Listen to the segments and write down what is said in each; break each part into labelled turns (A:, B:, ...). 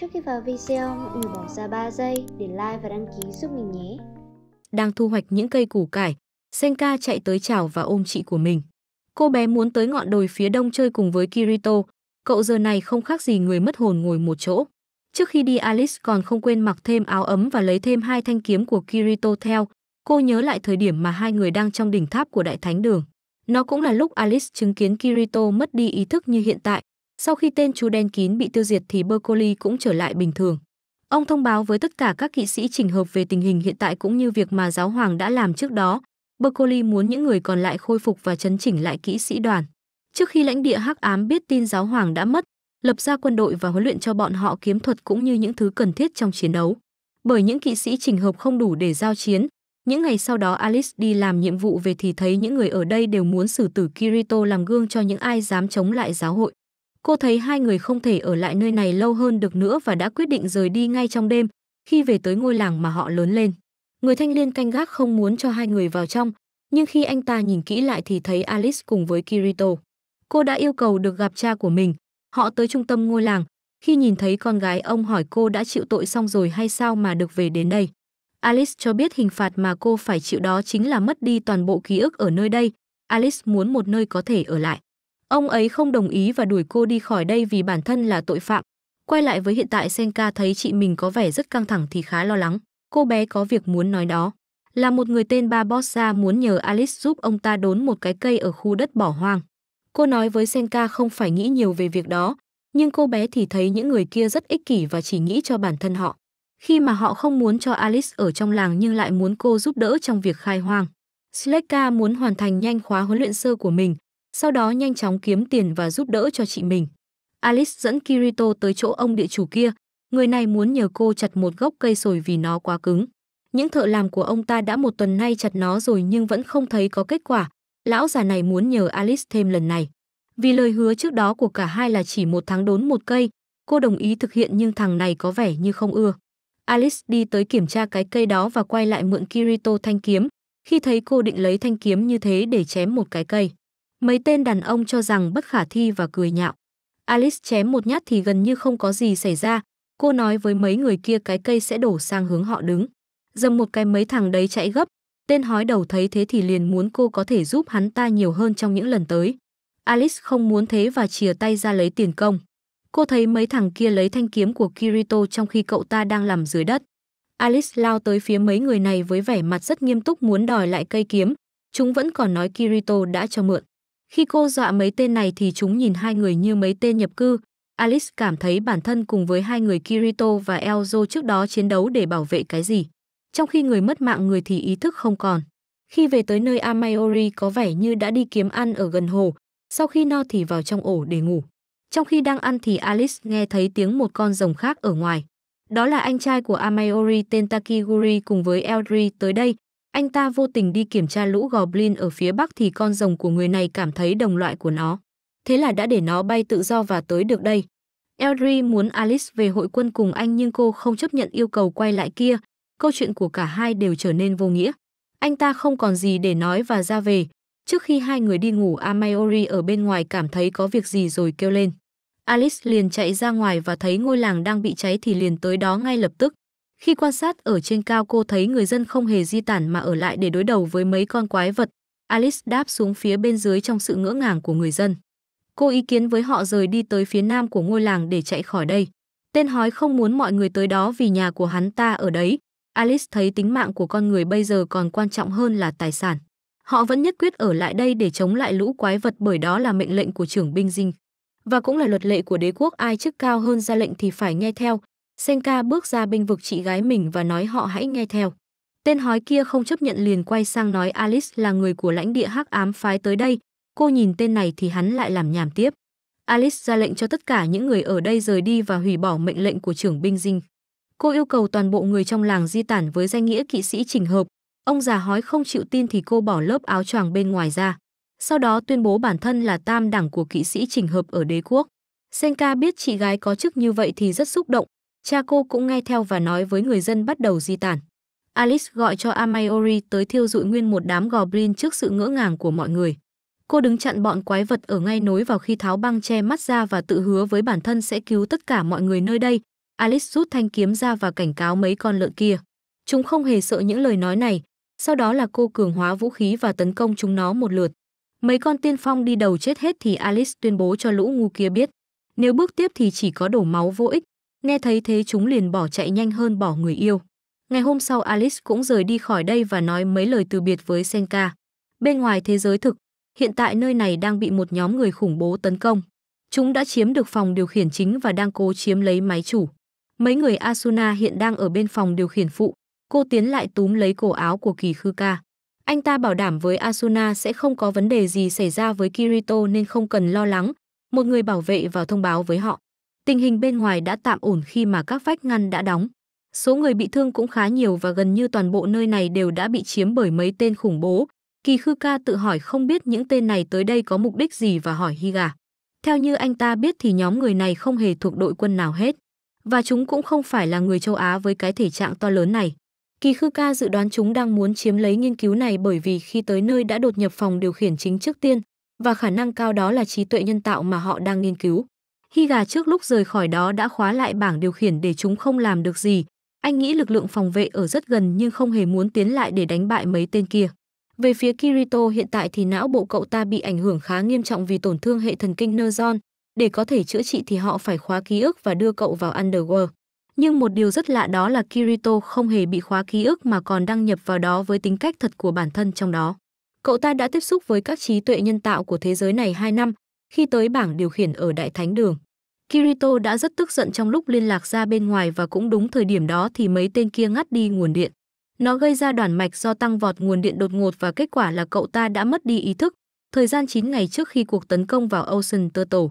A: Trước khi vào video, mọi người bỏ ra 3 giây để like và đăng ký giúp mình nhé. Đang thu hoạch những cây củ cải, Senka chạy tới chào và ôm chị của mình. Cô bé muốn tới ngọn đồi phía đông chơi cùng với Kirito, cậu giờ này không khác gì người mất hồn ngồi một chỗ. Trước khi đi Alice còn không quên mặc thêm áo ấm và lấy thêm hai thanh kiếm của Kirito theo. Cô nhớ lại thời điểm mà hai người đang trong đỉnh tháp của Đại Thánh Đường. Nó cũng là lúc Alice chứng kiến Kirito mất đi ý thức như hiện tại. Sau khi tên chú đen kín bị tiêu diệt thì Berkeley cũng trở lại bình thường. Ông thông báo với tất cả các kỵ sĩ chỉnh hợp về tình hình hiện tại cũng như việc mà giáo hoàng đã làm trước đó. Berkeley muốn những người còn lại khôi phục và chấn chỉnh lại kỹ sĩ đoàn. Trước khi lãnh địa Hắc Ám biết tin giáo hoàng đã mất, lập ra quân đội và huấn luyện cho bọn họ kiếm thuật cũng như những thứ cần thiết trong chiến đấu. Bởi những kỵ sĩ trình hợp không đủ để giao chiến, những ngày sau đó Alice đi làm nhiệm vụ về thì thấy những người ở đây đều muốn xử tử Kirito làm gương cho những ai dám chống lại giáo hội. Cô thấy hai người không thể ở lại nơi này lâu hơn được nữa và đã quyết định rời đi ngay trong đêm, khi về tới ngôi làng mà họ lớn lên. Người thanh niên canh gác không muốn cho hai người vào trong, nhưng khi anh ta nhìn kỹ lại thì thấy Alice cùng với Kirito. Cô đã yêu cầu được gặp cha của mình. Họ tới trung tâm ngôi làng. Khi nhìn thấy con gái ông hỏi cô đã chịu tội xong rồi hay sao mà được về đến đây. Alice cho biết hình phạt mà cô phải chịu đó chính là mất đi toàn bộ ký ức ở nơi đây. Alice muốn một nơi có thể ở lại. Ông ấy không đồng ý và đuổi cô đi khỏi đây vì bản thân là tội phạm. Quay lại với hiện tại Senka thấy chị mình có vẻ rất căng thẳng thì khá lo lắng. Cô bé có việc muốn nói đó. Là một người tên Ba muốn nhờ Alice giúp ông ta đốn một cái cây ở khu đất bỏ hoang. Cô nói với Senka không phải nghĩ nhiều về việc đó, nhưng cô bé thì thấy những người kia rất ích kỷ và chỉ nghĩ cho bản thân họ khi mà họ không muốn cho Alice ở trong làng nhưng lại muốn cô giúp đỡ trong việc khai hoang. Sleka muốn hoàn thành nhanh khóa huấn luyện sơ của mình, sau đó nhanh chóng kiếm tiền và giúp đỡ cho chị mình. Alice dẫn Kirito tới chỗ ông địa chủ kia, người này muốn nhờ cô chặt một gốc cây sồi vì nó quá cứng. Những thợ làm của ông ta đã một tuần nay chặt nó rồi nhưng vẫn không thấy có kết quả. Lão già này muốn nhờ Alice thêm lần này. Vì lời hứa trước đó của cả hai là chỉ một tháng đốn một cây, cô đồng ý thực hiện nhưng thằng này có vẻ như không ưa. Alice đi tới kiểm tra cái cây đó và quay lại mượn Kirito thanh kiếm, khi thấy cô định lấy thanh kiếm như thế để chém một cái cây. Mấy tên đàn ông cho rằng bất khả thi và cười nhạo. Alice chém một nhát thì gần như không có gì xảy ra, cô nói với mấy người kia cái cây sẽ đổ sang hướng họ đứng. Dầm một cái mấy thằng đấy chạy gấp, tên hói đầu thấy thế thì liền muốn cô có thể giúp hắn ta nhiều hơn trong những lần tới. Alice không muốn thế và chìa tay ra lấy tiền công. Cô thấy mấy thằng kia lấy thanh kiếm của Kirito trong khi cậu ta đang nằm dưới đất. Alice lao tới phía mấy người này với vẻ mặt rất nghiêm túc muốn đòi lại cây kiếm. Chúng vẫn còn nói Kirito đã cho mượn. Khi cô dọa mấy tên này thì chúng nhìn hai người như mấy tên nhập cư. Alice cảm thấy bản thân cùng với hai người Kirito và Elzo trước đó chiến đấu để bảo vệ cái gì. Trong khi người mất mạng người thì ý thức không còn. Khi về tới nơi Amayori có vẻ như đã đi kiếm ăn ở gần hồ, sau khi no thì vào trong ổ để ngủ. Trong khi đang ăn thì Alice nghe thấy tiếng một con rồng khác ở ngoài. Đó là anh trai của Amayori tên Takiguri cùng với Eldri tới đây. Anh ta vô tình đi kiểm tra lũ goblin ở phía bắc thì con rồng của người này cảm thấy đồng loại của nó. Thế là đã để nó bay tự do và tới được đây. Eldri muốn Alice về hội quân cùng anh nhưng cô không chấp nhận yêu cầu quay lại kia. Câu chuyện của cả hai đều trở nên vô nghĩa. Anh ta không còn gì để nói và ra về. Trước khi hai người đi ngủ Amayori ở bên ngoài cảm thấy có việc gì rồi kêu lên. Alice liền chạy ra ngoài và thấy ngôi làng đang bị cháy thì liền tới đó ngay lập tức. Khi quan sát ở trên cao cô thấy người dân không hề di tản mà ở lại để đối đầu với mấy con quái vật. Alice đáp xuống phía bên dưới trong sự ngỡ ngàng của người dân. Cô ý kiến với họ rời đi tới phía nam của ngôi làng để chạy khỏi đây. Tên hói không muốn mọi người tới đó vì nhà của hắn ta ở đấy. Alice thấy tính mạng của con người bây giờ còn quan trọng hơn là tài sản. Họ vẫn nhất quyết ở lại đây để chống lại lũ quái vật bởi đó là mệnh lệnh của trưởng binh dinh và cũng là luật lệ của đế quốc ai chức cao hơn ra lệnh thì phải nghe theo. Senka bước ra bênh vực chị gái mình và nói họ hãy nghe theo. Tên hói kia không chấp nhận liền quay sang nói Alice là người của lãnh địa hắc ám phái tới đây, cô nhìn tên này thì hắn lại làm nhảm tiếp. Alice ra lệnh cho tất cả những người ở đây rời đi và hủy bỏ mệnh lệnh của trưởng binh dinh. Cô yêu cầu toàn bộ người trong làng di tản với danh nghĩa kỵ sĩ chỉnh hợp. Ông già hói không chịu tin thì cô bỏ lớp áo choàng bên ngoài ra sau đó tuyên bố bản thân là tam đẳng của kỵ sĩ trình hợp ở đế quốc. Senka biết chị gái có chức như vậy thì rất xúc động, cha cô cũng nghe theo và nói với người dân bắt đầu di tản. Alice gọi cho Amaiori tới thiêu dụi nguyên một đám goblin trước sự ngỡ ngàng của mọi người. Cô đứng chặn bọn quái vật ở ngay nối vào khi tháo băng che mắt ra và tự hứa với bản thân sẽ cứu tất cả mọi người nơi đây. Alice rút thanh kiếm ra và cảnh cáo mấy con lợn kia. Chúng không hề sợ những lời nói này. Sau đó là cô cường hóa vũ khí và tấn công chúng nó một lượt. Mấy con tiên phong đi đầu chết hết thì Alice tuyên bố cho lũ ngu kia biết. Nếu bước tiếp thì chỉ có đổ máu vô ích. Nghe thấy thế chúng liền bỏ chạy nhanh hơn bỏ người yêu. Ngày hôm sau Alice cũng rời đi khỏi đây và nói mấy lời từ biệt với Senka. Bên ngoài thế giới thực, hiện tại nơi này đang bị một nhóm người khủng bố tấn công. Chúng đã chiếm được phòng điều khiển chính và đang cố chiếm lấy máy chủ. Mấy người Asuna hiện đang ở bên phòng điều khiển phụ. Cô tiến lại túm lấy cổ áo của Kỳ Khư Ca. Anh ta bảo đảm với Asuna sẽ không có vấn đề gì xảy ra với Kirito nên không cần lo lắng. Một người bảo vệ vào thông báo với họ. Tình hình bên ngoài đã tạm ổn khi mà các vách ngăn đã đóng. Số người bị thương cũng khá nhiều và gần như toàn bộ nơi này đều đã bị chiếm bởi mấy tên khủng bố. Kỳ Khư Ca tự hỏi không biết những tên này tới đây có mục đích gì và hỏi Higa. Theo như anh ta biết thì nhóm người này không hề thuộc đội quân nào hết. Và chúng cũng không phải là người châu Á với cái thể trạng to lớn này. Kỳ Khư Ca dự đoán chúng đang muốn chiếm lấy nghiên cứu này bởi vì khi tới nơi đã đột nhập phòng điều khiển chính trước tiên và khả năng cao đó là trí tuệ nhân tạo mà họ đang nghiên cứu. Khi gà trước lúc rời khỏi đó đã khóa lại bảng điều khiển để chúng không làm được gì, anh nghĩ lực lượng phòng vệ ở rất gần nhưng không hề muốn tiến lại để đánh bại mấy tên kia. Về phía Kirito hiện tại thì não bộ cậu ta bị ảnh hưởng khá nghiêm trọng vì tổn thương hệ thần kinh neuron. Để có thể chữa trị thì họ phải khóa ký ức và đưa cậu vào Underworld. Nhưng một điều rất lạ đó là Kirito không hề bị khóa ký ức mà còn đăng nhập vào đó với tính cách thật của bản thân trong đó. Cậu ta đã tiếp xúc với các trí tuệ nhân tạo của thế giới này 2 năm, khi tới bảng điều khiển ở Đại Thánh Đường. Kirito đã rất tức giận trong lúc liên lạc ra bên ngoài và cũng đúng thời điểm đó thì mấy tên kia ngắt đi nguồn điện. Nó gây ra đoàn mạch do tăng vọt nguồn điện đột ngột và kết quả là cậu ta đã mất đi ý thức, thời gian 9 ngày trước khi cuộc tấn công vào Ocean Turtle.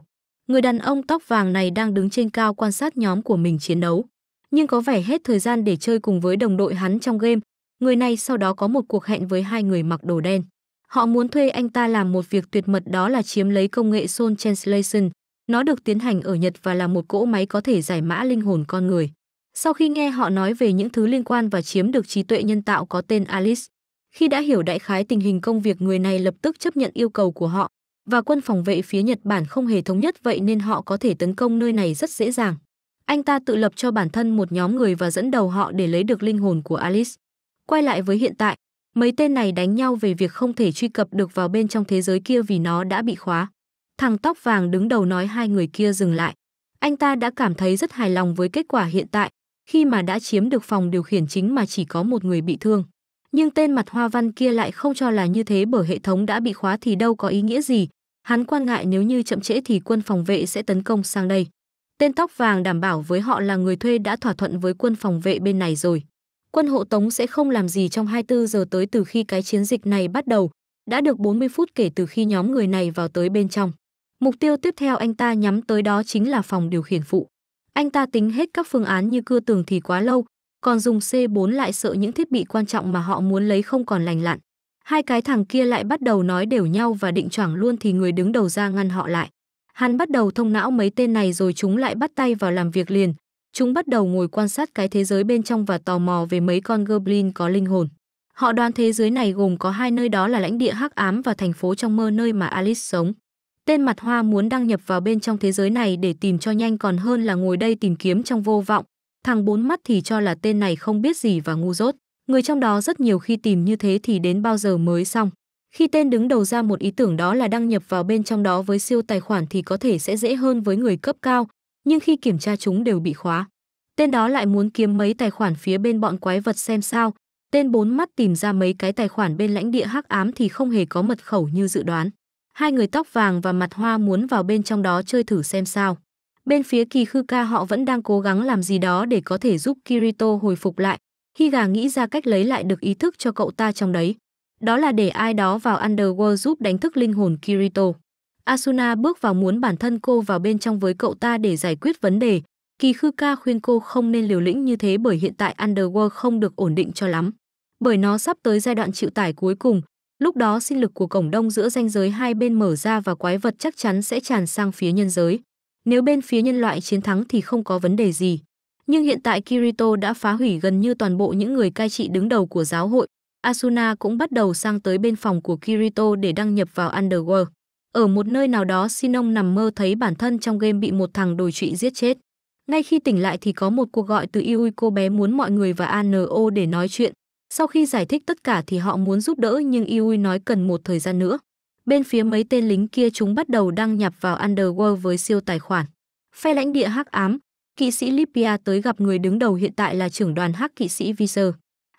A: Người đàn ông tóc vàng này đang đứng trên cao quan sát nhóm của mình chiến đấu nhưng có vẻ hết thời gian để chơi cùng với đồng đội hắn trong game. Người này sau đó có một cuộc hẹn với hai người mặc đồ đen. Họ muốn thuê anh ta làm một việc tuyệt mật đó là chiếm lấy công nghệ Soul Translation. Nó được tiến hành ở Nhật và là một cỗ máy có thể giải mã linh hồn con người. Sau khi nghe họ nói về những thứ liên quan và chiếm được trí tuệ nhân tạo có tên Alice, khi đã hiểu đại khái tình hình công việc người này lập tức chấp nhận yêu cầu của họ và quân phòng vệ phía Nhật Bản không hề thống nhất vậy nên họ có thể tấn công nơi này rất dễ dàng. Anh ta tự lập cho bản thân một nhóm người và dẫn đầu họ để lấy được linh hồn của Alice. Quay lại với hiện tại, mấy tên này đánh nhau về việc không thể truy cập được vào bên trong thế giới kia vì nó đã bị khóa. Thằng tóc vàng đứng đầu nói hai người kia dừng lại. Anh ta đã cảm thấy rất hài lòng với kết quả hiện tại, khi mà đã chiếm được phòng điều khiển chính mà chỉ có một người bị thương. Nhưng tên mặt hoa văn kia lại không cho là như thế bởi hệ thống đã bị khóa thì đâu có ý nghĩa gì. Hắn quan ngại nếu như chậm trễ thì quân phòng vệ sẽ tấn công sang đây. Tên tóc vàng đảm bảo với họ là người thuê đã thỏa thuận với quân phòng vệ bên này rồi. Quân hộ tống sẽ không làm gì trong 24 giờ tới từ khi cái chiến dịch này bắt đầu, đã được 40 phút kể từ khi nhóm người này vào tới bên trong. Mục tiêu tiếp theo anh ta nhắm tới đó chính là phòng điều khiển phụ. Anh ta tính hết các phương án như cưa tường thì quá lâu, còn dùng C4 lại sợ những thiết bị quan trọng mà họ muốn lấy không còn lành lặn. Hai cái thằng kia lại bắt đầu nói đều nhau và định choảng luôn thì người đứng đầu ra ngăn họ lại. Hắn bắt đầu thông não mấy tên này rồi chúng lại bắt tay vào làm việc liền. Chúng bắt đầu ngồi quan sát cái thế giới bên trong và tò mò về mấy con goblin có linh hồn. Họ đoán thế giới này gồm có hai nơi đó là lãnh địa hắc ám và thành phố trong mơ nơi mà Alice sống. Tên mặt hoa muốn đăng nhập vào bên trong thế giới này để tìm cho nhanh còn hơn là ngồi đây tìm kiếm trong vô vọng. Thằng bốn mắt thì cho là tên này không biết gì và ngu dốt. Người trong đó rất nhiều khi tìm như thế thì đến bao giờ mới xong. Khi tên đứng đầu ra một ý tưởng đó là đăng nhập vào bên trong đó với siêu tài khoản thì có thể sẽ dễ hơn với người cấp cao, nhưng khi kiểm tra chúng đều bị khóa. Tên đó lại muốn kiếm mấy tài khoản phía bên bọn quái vật xem sao, tên bốn mắt tìm ra mấy cái tài khoản bên lãnh địa hắc ám thì không hề có mật khẩu như dự đoán. Hai người tóc vàng và mặt hoa muốn vào bên trong đó chơi thử xem sao. Bên phía kỳ khư ca họ vẫn đang cố gắng làm gì đó để có thể giúp Kirito hồi phục lại. gà nghĩ ra cách lấy lại được ý thức cho cậu ta trong đấy đó là để ai đó vào Underworld giúp đánh thức linh hồn Kirito. Asuna bước vào muốn bản thân cô vào bên trong với cậu ta để giải quyết vấn đề. Kỳ khuyên cô không nên liều lĩnh như thế bởi hiện tại Underworld không được ổn định cho lắm. Bởi nó sắp tới giai đoạn chịu tải cuối cùng, lúc đó sinh lực của cổng đông giữa ranh giới hai bên mở ra và quái vật chắc chắn sẽ tràn sang phía nhân giới. Nếu bên phía nhân loại chiến thắng thì không có vấn đề gì. Nhưng hiện tại Kirito đã phá hủy gần như toàn bộ những người cai trị đứng đầu của giáo hội, Asuna cũng bắt đầu sang tới bên phòng của Kirito để đăng nhập vào Underworld. Ở một nơi nào đó Sinon nằm mơ thấy bản thân trong game bị một thằng đồi trụy giết chết. Ngay khi tỉnh lại thì có một cuộc gọi từ Yui cô bé muốn mọi người và ANO để nói chuyện. Sau khi giải thích tất cả thì họ muốn giúp đỡ nhưng Yui nói cần một thời gian nữa. Bên phía mấy tên lính kia chúng bắt đầu đăng nhập vào Underworld với siêu tài khoản. Phe lãnh địa hắc ám, kỵ sĩ Libya tới gặp người đứng đầu hiện tại là trưởng đoàn hắc kỵ sĩ Viser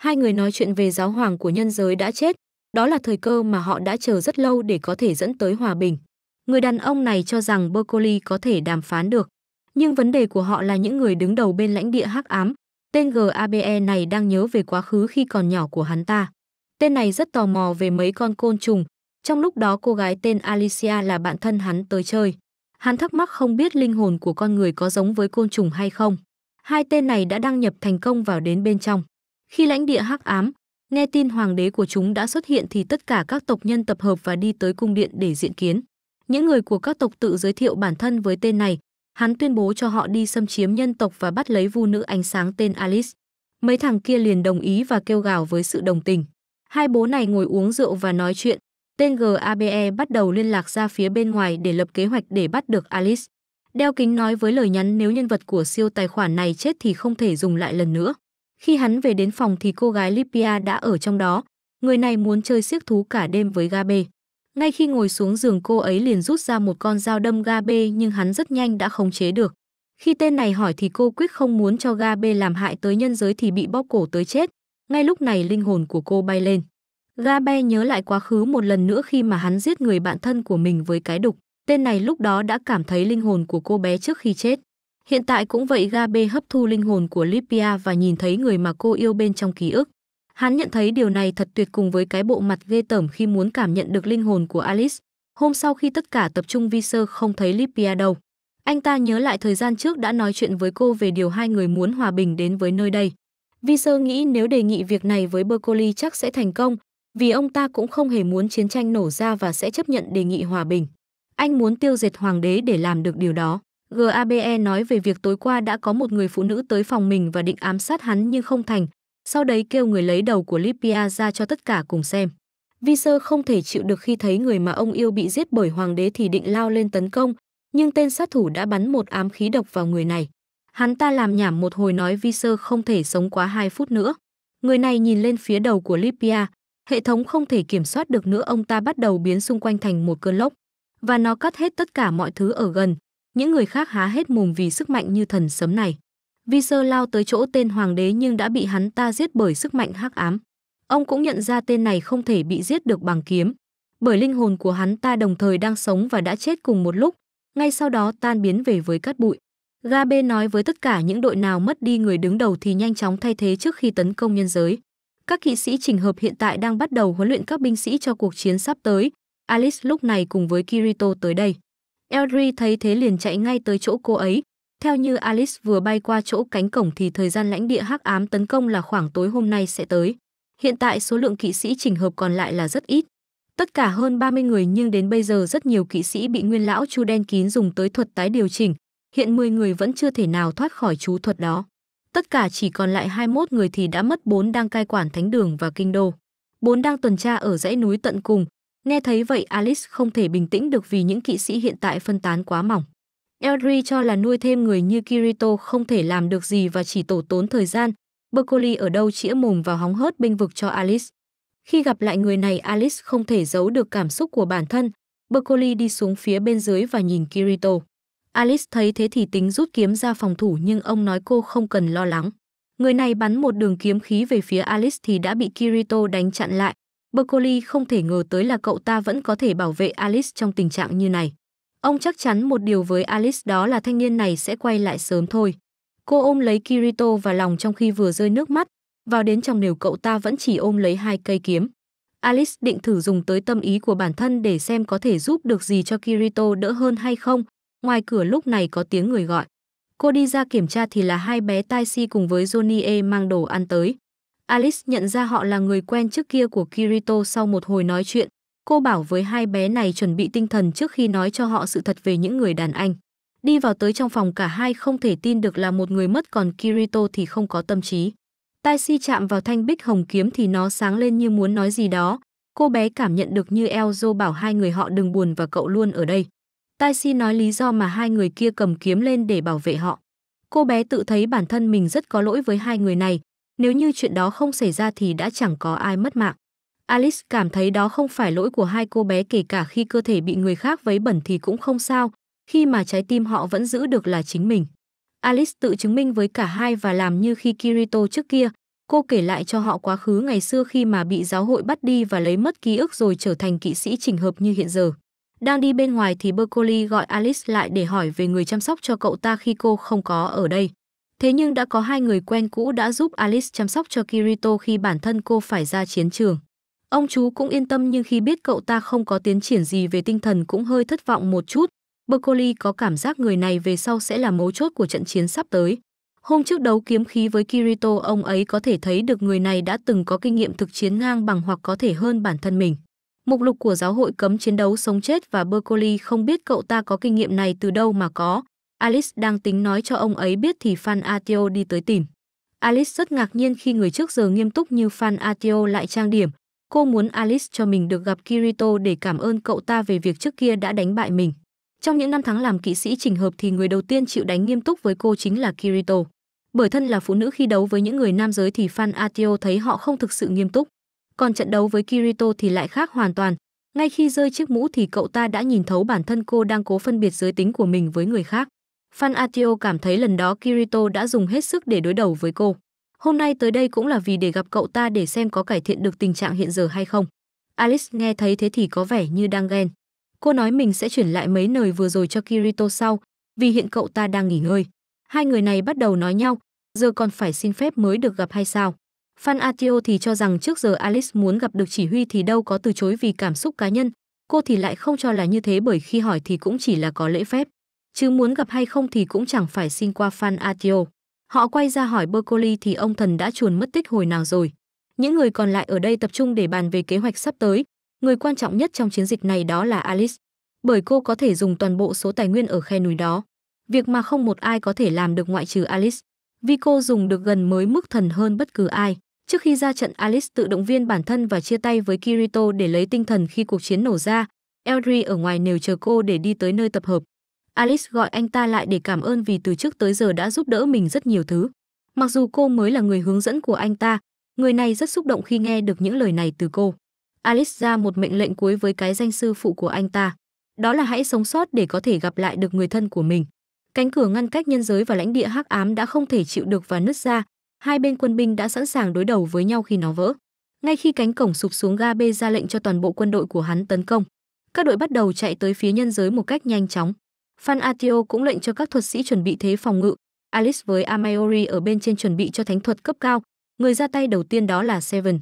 A: hai người nói chuyện về giáo hoàng của nhân giới đã chết, đó là thời cơ mà họ đã chờ rất lâu để có thể dẫn tới hòa bình. Người đàn ông này cho rằng Berkeley có thể đàm phán được, nhưng vấn đề của họ là những người đứng đầu bên lãnh địa hắc ám. Tên GABE này đang nhớ về quá khứ khi còn nhỏ của hắn ta. Tên này rất tò mò về mấy con côn trùng, trong lúc đó cô gái tên Alicia là bạn thân hắn tới chơi. Hắn thắc mắc không biết linh hồn của con người có giống với côn trùng hay không. Hai tên này đã đăng nhập thành công vào đến bên trong. Khi lãnh địa hắc ám, nghe tin hoàng đế của chúng đã xuất hiện thì tất cả các tộc nhân tập hợp và đi tới cung điện để diện kiến. Những người của các tộc tự giới thiệu bản thân với tên này, hắn tuyên bố cho họ đi xâm chiếm nhân tộc và bắt lấy vu nữ ánh sáng tên Alice. Mấy thằng kia liền đồng ý và kêu gào với sự đồng tình. Hai bố này ngồi uống rượu và nói chuyện, tên GABE bắt đầu liên lạc ra phía bên ngoài để lập kế hoạch để bắt được Alice. Đeo kính nói với lời nhắn nếu nhân vật của siêu tài khoản này chết thì không thể dùng lại lần nữa. Khi hắn về đến phòng thì cô gái Lipia đã ở trong đó. Người này muốn chơi siếc thú cả đêm với Gabe. Ngay khi ngồi xuống giường cô ấy liền rút ra một con dao đâm Gabe nhưng hắn rất nhanh đã khống chế được. Khi tên này hỏi thì cô quyết không muốn cho Gabe làm hại tới nhân giới thì bị bóp cổ tới chết. Ngay lúc này linh hồn của cô bay lên. Gabe nhớ lại quá khứ một lần nữa khi mà hắn giết người bạn thân của mình với cái đục. Tên này lúc đó đã cảm thấy linh hồn của cô bé trước khi chết. Hiện tại cũng vậy Gabe hấp thu linh hồn của Lipia và nhìn thấy người mà cô yêu bên trong ký ức. Hắn nhận thấy điều này thật tuyệt cùng với cái bộ mặt ghê tởm khi muốn cảm nhận được linh hồn của Alice. Hôm sau khi tất cả tập trung Visser không thấy Lipia đâu. Anh ta nhớ lại thời gian trước đã nói chuyện với cô về điều hai người muốn hòa bình đến với nơi đây. Visser nghĩ nếu đề nghị việc này với Berkeley chắc sẽ thành công, vì ông ta cũng không hề muốn chiến tranh nổ ra và sẽ chấp nhận đề nghị hòa bình. Anh muốn tiêu diệt hoàng đế để làm được điều đó. GABE nói về việc tối qua đã có một người phụ nữ tới phòng mình và định ám sát hắn nhưng không thành, sau đấy kêu người lấy đầu của Lipia ra cho tất cả cùng xem. Visser không thể chịu được khi thấy người mà ông yêu bị giết bởi hoàng đế thì định lao lên tấn công, nhưng tên sát thủ đã bắn một ám khí độc vào người này. Hắn ta làm nhảm một hồi nói Visser không thể sống quá 2 phút nữa. Người này nhìn lên phía đầu của Lipia, hệ thống không thể kiểm soát được nữa ông ta bắt đầu biến xung quanh thành một cơn lốc. Và nó cắt hết tất cả mọi thứ ở gần, những người khác há hết mồm vì sức mạnh như thần sấm này. Vi Sơ lao tới chỗ tên hoàng đế nhưng đã bị hắn ta giết bởi sức mạnh hắc ám. Ông cũng nhận ra tên này không thể bị giết được bằng kiếm, bởi linh hồn của hắn ta đồng thời đang sống và đã chết cùng một lúc, ngay sau đó tan biến về với cát bụi. Gabe nói với tất cả những đội nào mất đi người đứng đầu thì nhanh chóng thay thế trước khi tấn công nhân giới. Các kỵ sĩ trình hợp hiện tại đang bắt đầu huấn luyện các binh sĩ cho cuộc chiến sắp tới. Alice lúc này cùng với Kirito tới đây. Elry thấy thế liền chạy ngay tới chỗ cô ấy. Theo như Alice vừa bay qua chỗ cánh cổng thì thời gian lãnh địa hắc ám tấn công là khoảng tối hôm nay sẽ tới. Hiện tại số lượng kỵ sĩ chỉnh hợp còn lại là rất ít. Tất cả hơn 30 người nhưng đến bây giờ rất nhiều kỵ sĩ bị nguyên lão Chu Đen Kín dùng tới thuật tái điều chỉnh. Hiện 10 người vẫn chưa thể nào thoát khỏi chú thuật đó. Tất cả chỉ còn lại 21 người thì đã mất 4 đang cai quản thánh đường và kinh đô. 4 đang tuần tra ở dãy núi tận cùng, Nghe thấy vậy Alice không thể bình tĩnh được vì những kỵ sĩ hiện tại phân tán quá mỏng. Eldry cho là nuôi thêm người như Kirito không thể làm được gì và chỉ tổ tốn thời gian. Berkeley ở đâu chĩa mồm vào hóng hớt binh vực cho Alice. Khi gặp lại người này Alice không thể giấu được cảm xúc của bản thân. Berkeley đi xuống phía bên dưới và nhìn Kirito. Alice thấy thế thì tính rút kiếm ra phòng thủ nhưng ông nói cô không cần lo lắng. Người này bắn một đường kiếm khí về phía Alice thì đã bị Kirito đánh chặn lại. Berkeley không thể ngờ tới là cậu ta vẫn có thể bảo vệ Alice trong tình trạng như này. Ông chắc chắn một điều với Alice đó là thanh niên này sẽ quay lại sớm thôi. Cô ôm lấy Kirito vào lòng trong khi vừa rơi nước mắt, vào đến trong nều cậu ta vẫn chỉ ôm lấy hai cây kiếm. Alice định thử dùng tới tâm ý của bản thân để xem có thể giúp được gì cho Kirito đỡ hơn hay không. Ngoài cửa lúc này có tiếng người gọi. Cô đi ra kiểm tra thì là hai bé Taisi cùng với Johnny E mang đồ ăn tới. Alice nhận ra họ là người quen trước kia của Kirito sau một hồi nói chuyện. Cô bảo với hai bé này chuẩn bị tinh thần trước khi nói cho họ sự thật về những người đàn anh. Đi vào tới trong phòng cả hai không thể tin được là một người mất còn Kirito thì không có tâm trí. Tai si chạm vào thanh bích hồng kiếm thì nó sáng lên như muốn nói gì đó. Cô bé cảm nhận được như Elzo bảo hai người họ đừng buồn và cậu luôn ở đây. Tai si nói lý do mà hai người kia cầm kiếm lên để bảo vệ họ. Cô bé tự thấy bản thân mình rất có lỗi với hai người này, nếu như chuyện đó không xảy ra thì đã chẳng có ai mất mạng. Alice cảm thấy đó không phải lỗi của hai cô bé kể cả khi cơ thể bị người khác vấy bẩn thì cũng không sao, khi mà trái tim họ vẫn giữ được là chính mình. Alice tự chứng minh với cả hai và làm như khi Kirito trước kia, cô kể lại cho họ quá khứ ngày xưa khi mà bị giáo hội bắt đi và lấy mất ký ức rồi trở thành kỵ sĩ chỉnh hợp như hiện giờ. Đang đi bên ngoài thì Berkeley gọi Alice lại để hỏi về người chăm sóc cho cậu ta khi cô không có ở đây. Thế nhưng đã có hai người quen cũ đã giúp Alice chăm sóc cho Kirito khi bản thân cô phải ra chiến trường. Ông chú cũng yên tâm nhưng khi biết cậu ta không có tiến triển gì về tinh thần cũng hơi thất vọng một chút. Broccoli có cảm giác người này về sau sẽ là mấu chốt của trận chiến sắp tới. Hôm trước đấu kiếm khí với Kirito ông ấy có thể thấy được người này đã từng có kinh nghiệm thực chiến ngang bằng hoặc có thể hơn bản thân mình. Mục lục của giáo hội cấm chiến đấu sống chết và Berkeley không biết cậu ta có kinh nghiệm này từ đâu mà có, Alice đang tính nói cho ông ấy biết thì Fan Atio đi tới tìm. Alice rất ngạc nhiên khi người trước giờ nghiêm túc như Fan Atio lại trang điểm. Cô muốn Alice cho mình được gặp Kirito để cảm ơn cậu ta về việc trước kia đã đánh bại mình. Trong những năm tháng làm kỵ sĩ chỉnh hợp thì người đầu tiên chịu đánh nghiêm túc với cô chính là Kirito. Bởi thân là phụ nữ khi đấu với những người nam giới thì Fan Atio thấy họ không thực sự nghiêm túc. Còn trận đấu với Kirito thì lại khác hoàn toàn. Ngay khi rơi chiếc mũ thì cậu ta đã nhìn thấu bản thân cô đang cố phân biệt giới tính của mình với người khác. Fan Atio cảm thấy lần đó Kirito đã dùng hết sức để đối đầu với cô. Hôm nay tới đây cũng là vì để gặp cậu ta để xem có cải thiện được tình trạng hiện giờ hay không. Alice nghe thấy thế thì có vẻ như đang ghen. Cô nói mình sẽ chuyển lại mấy lời vừa rồi cho Kirito sau, vì hiện cậu ta đang nghỉ ngơi. Hai người này bắt đầu nói nhau, giờ còn phải xin phép mới được gặp hay sao? Fan Atio thì cho rằng trước giờ Alice muốn gặp được chỉ huy thì đâu có từ chối vì cảm xúc cá nhân, cô thì lại không cho là như thế bởi khi hỏi thì cũng chỉ là có lễ phép chứ muốn gặp hay không thì cũng chẳng phải xin qua Fan Atio. Họ quay ra hỏi Berkeley thì ông thần đã chuồn mất tích hồi nào rồi. Những người còn lại ở đây tập trung để bàn về kế hoạch sắp tới. Người quan trọng nhất trong chiến dịch này đó là Alice, bởi cô có thể dùng toàn bộ số tài nguyên ở khe núi đó. Việc mà không một ai có thể làm được ngoại trừ Alice, vì cô dùng được gần mới mức thần hơn bất cứ ai. Trước khi ra trận Alice tự động viên bản thân và chia tay với Kirito để lấy tinh thần khi cuộc chiến nổ ra, Eldry ở ngoài nều chờ cô để đi tới nơi tập hợp. Alice gọi anh ta lại để cảm ơn vì từ trước tới giờ đã giúp đỡ mình rất nhiều thứ. Mặc dù cô mới là người hướng dẫn của anh ta, người này rất xúc động khi nghe được những lời này từ cô. Alice ra một mệnh lệnh cuối với cái danh sư phụ của anh ta. Đó là hãy sống sót để có thể gặp lại được người thân của mình. Cánh cửa ngăn cách nhân giới và lãnh địa hắc ám đã không thể chịu được và nứt ra. Hai bên quân binh đã sẵn sàng đối đầu với nhau khi nó vỡ. Ngay khi cánh cổng sụp xuống Gabe ra lệnh cho toàn bộ quân đội của hắn tấn công. Các đội bắt đầu chạy tới phía nhân giới một cách nhanh chóng. Fan Atio cũng lệnh cho các thuật sĩ chuẩn bị thế phòng ngự, Alice với Amayori ở bên trên chuẩn bị cho thánh thuật cấp cao, người ra tay đầu tiên đó là Seven.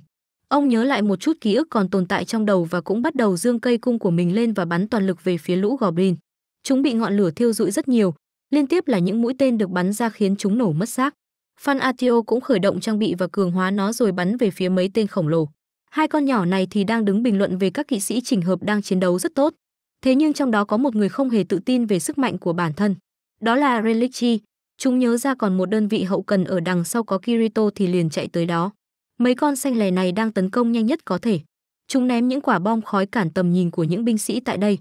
A: Ông nhớ lại một chút ký ức còn tồn tại trong đầu và cũng bắt đầu dương cây cung của mình lên và bắn toàn lực về phía lũ goblin. Chúng bị ngọn lửa thiêu rụi rất nhiều, liên tiếp là những mũi tên được bắn ra khiến chúng nổ mất xác. Fan Atio cũng khởi động trang bị và cường hóa nó rồi bắn về phía mấy tên khổng lồ. Hai con nhỏ này thì đang đứng bình luận về các kỵ sĩ chỉnh hợp đang chiến đấu rất tốt. Thế nhưng trong đó có một người không hề tự tin về sức mạnh của bản thân. Đó là Relichi. Chúng nhớ ra còn một đơn vị hậu cần ở đằng sau có Kirito thì liền chạy tới đó. Mấy con xanh lè này đang tấn công nhanh nhất có thể. Chúng ném những quả bom khói cản tầm nhìn của những binh sĩ tại đây.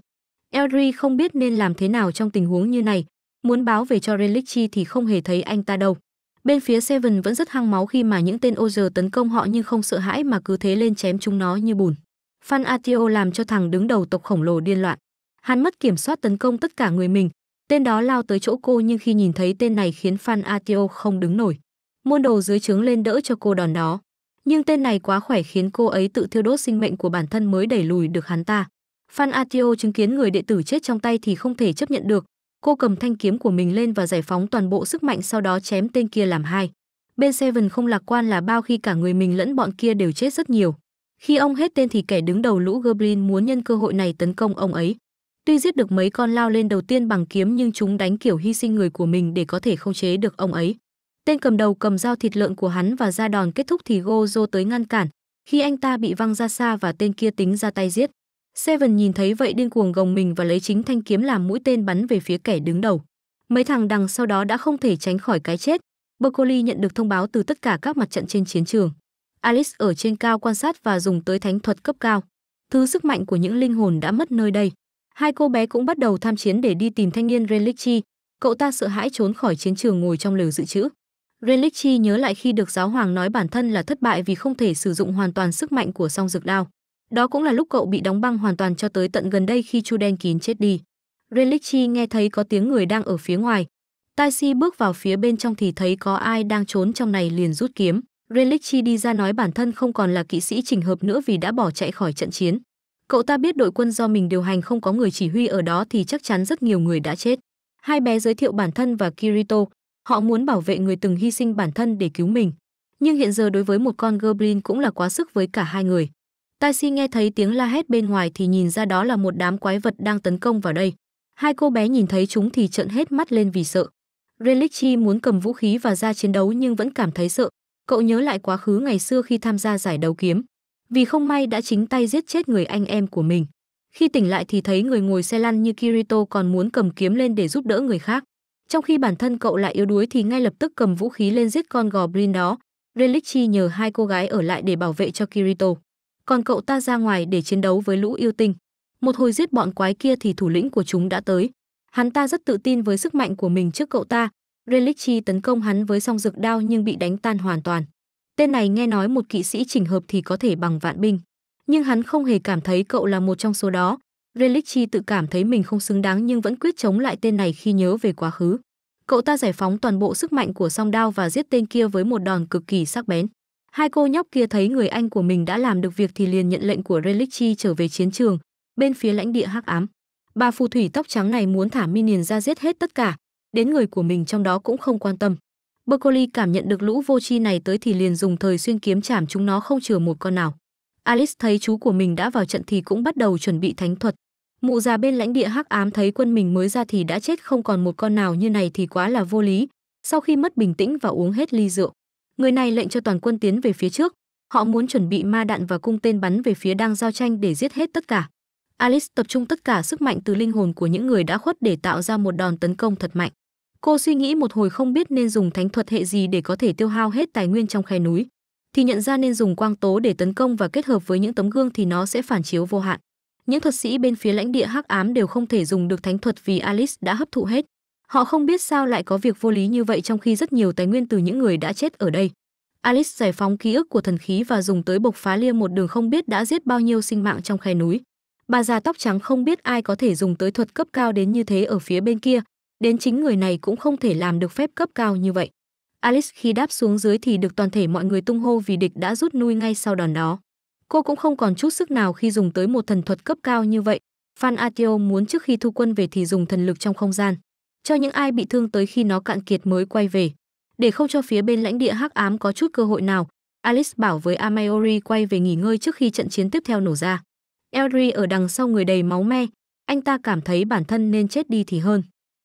A: Eldri không biết nên làm thế nào trong tình huống như này. Muốn báo về cho Relichi thì không hề thấy anh ta đâu. Bên phía Seven vẫn rất hăng máu khi mà những tên ô tấn công họ nhưng không sợ hãi mà cứ thế lên chém chúng nó như bùn. Phan Atio làm cho thằng đứng đầu tộc khổng lồ điên loạn hắn mất kiểm soát tấn công tất cả người mình tên đó lao tới chỗ cô nhưng khi nhìn thấy tên này khiến Phan Atio không đứng nổi môn đồ dưới trướng lên đỡ cho cô đòn đó nhưng tên này quá khỏe khiến cô ấy tự thiêu đốt sinh mệnh của bản thân mới đẩy lùi được hắn ta Phan Atio chứng kiến người đệ tử chết trong tay thì không thể chấp nhận được cô cầm thanh kiếm của mình lên và giải phóng toàn bộ sức mạnh sau đó chém tên kia làm hai bên Seven không lạc quan là bao khi cả người mình lẫn bọn kia đều chết rất nhiều khi ông hết tên thì kẻ đứng đầu lũ Goblin muốn nhân cơ hội này tấn công ông ấy. Tuy giết được mấy con lao lên đầu tiên bằng kiếm nhưng chúng đánh kiểu hy sinh người của mình để có thể khống chế được ông ấy. Tên cầm đầu cầm dao thịt lợn của hắn và ra đòn kết thúc thì Gozo tới ngăn cản, khi anh ta bị văng ra xa và tên kia tính ra tay giết. Seven nhìn thấy vậy điên cuồng gồng mình và lấy chính thanh kiếm làm mũi tên bắn về phía kẻ đứng đầu. Mấy thằng đằng sau đó đã không thể tránh khỏi cái chết. Broccoli nhận được thông báo từ tất cả các mặt trận trên chiến trường. Alice ở trên cao quan sát và dùng tới thánh thuật cấp cao. Thứ sức mạnh của những linh hồn đã mất nơi đây. Hai cô bé cũng bắt đầu tham chiến để đi tìm thanh niên Relicchi, cậu ta sợ hãi trốn khỏi chiến trường ngồi trong lều dự trữ. Relicchi nhớ lại khi được giáo hoàng nói bản thân là thất bại vì không thể sử dụng hoàn toàn sức mạnh của song dược đao. Đó cũng là lúc cậu bị đóng băng hoàn toàn cho tới tận gần đây khi Chu Đen Kín chết đi. Relicchi nghe thấy có tiếng người đang ở phía ngoài. Tai Taisi bước vào phía bên trong thì thấy có ai đang trốn trong này liền rút kiếm. Relicchi đi ra nói bản thân không còn là kỵ sĩ trình hợp nữa vì đã bỏ chạy khỏi trận chiến. Cậu ta biết đội quân do mình điều hành không có người chỉ huy ở đó thì chắc chắn rất nhiều người đã chết. Hai bé giới thiệu bản thân và Kirito, họ muốn bảo vệ người từng hy sinh bản thân để cứu mình. Nhưng hiện giờ đối với một con goblin cũng là quá sức với cả hai người. Taishi nghe thấy tiếng la hét bên ngoài thì nhìn ra đó là một đám quái vật đang tấn công vào đây. Hai cô bé nhìn thấy chúng thì trợn hết mắt lên vì sợ. Relichi muốn cầm vũ khí và ra chiến đấu nhưng vẫn cảm thấy sợ. Cậu nhớ lại quá khứ ngày xưa khi tham gia giải đấu kiếm vì không may đã chính tay giết chết người anh em của mình. Khi tỉnh lại thì thấy người ngồi xe lăn như Kirito còn muốn cầm kiếm lên để giúp đỡ người khác. Trong khi bản thân cậu lại yếu đuối thì ngay lập tức cầm vũ khí lên giết con gò Brin đó. Relichi nhờ hai cô gái ở lại để bảo vệ cho Kirito. Còn cậu ta ra ngoài để chiến đấu với lũ yêu tinh. Một hồi giết bọn quái kia thì thủ lĩnh của chúng đã tới. Hắn ta rất tự tin với sức mạnh của mình trước cậu ta. Relichi tấn công hắn với song dược đao nhưng bị đánh tan hoàn toàn. Tên này nghe nói một kỵ sĩ chỉnh hợp thì có thể bằng vạn binh, nhưng hắn không hề cảm thấy cậu là một trong số đó. Relicchi tự cảm thấy mình không xứng đáng nhưng vẫn quyết chống lại tên này khi nhớ về quá khứ. Cậu ta giải phóng toàn bộ sức mạnh của song đao và giết tên kia với một đòn cực kỳ sắc bén. Hai cô nhóc kia thấy người anh của mình đã làm được việc thì liền nhận lệnh của Relicchi trở về chiến trường, bên phía lãnh địa hắc ám. Bà phù thủy tóc trắng này muốn thả Minion ra giết hết tất cả, đến người của mình trong đó cũng không quan tâm. Berkeley cảm nhận được lũ vô tri này tới thì liền dùng thời xuyên kiếm chảm chúng nó không chừa một con nào. Alice thấy chú của mình đã vào trận thì cũng bắt đầu chuẩn bị thánh thuật. Mụ già bên lãnh địa hắc ám thấy quân mình mới ra thì đã chết không còn một con nào như này thì quá là vô lý. Sau khi mất bình tĩnh và uống hết ly rượu, người này lệnh cho toàn quân tiến về phía trước. Họ muốn chuẩn bị ma đạn và cung tên bắn về phía đang giao tranh để giết hết tất cả. Alice tập trung tất cả sức mạnh từ linh hồn của những người đã khuất để tạo ra một đòn tấn công thật mạnh. Cô suy nghĩ một hồi không biết nên dùng thánh thuật hệ gì để có thể tiêu hao hết tài nguyên trong khe núi, thì nhận ra nên dùng quang tố để tấn công và kết hợp với những tấm gương thì nó sẽ phản chiếu vô hạn. Những thuật sĩ bên phía lãnh địa hắc ám đều không thể dùng được thánh thuật vì Alice đã hấp thụ hết. Họ không biết sao lại có việc vô lý như vậy trong khi rất nhiều tài nguyên từ những người đã chết ở đây. Alice giải phóng ký ức của thần khí và dùng tới bộc phá lia một đường không biết đã giết bao nhiêu sinh mạng trong khe núi. Bà già tóc trắng không biết ai có thể dùng tới thuật cấp cao đến như thế ở phía bên kia, đến chính người này cũng không thể làm được phép cấp cao như vậy. Alice khi đáp xuống dưới thì được toàn thể mọi người tung hô vì địch đã rút lui ngay sau đòn đó. Cô cũng không còn chút sức nào khi dùng tới một thần thuật cấp cao như vậy. Phan Atio muốn trước khi thu quân về thì dùng thần lực trong không gian, cho những ai bị thương tới khi nó cạn kiệt mới quay về. Để không cho phía bên lãnh địa hắc ám có chút cơ hội nào, Alice bảo với Amaiori quay về nghỉ ngơi trước khi trận chiến tiếp theo nổ ra. Elri ở đằng sau người đầy máu me, anh ta cảm thấy bản thân nên chết đi thì hơn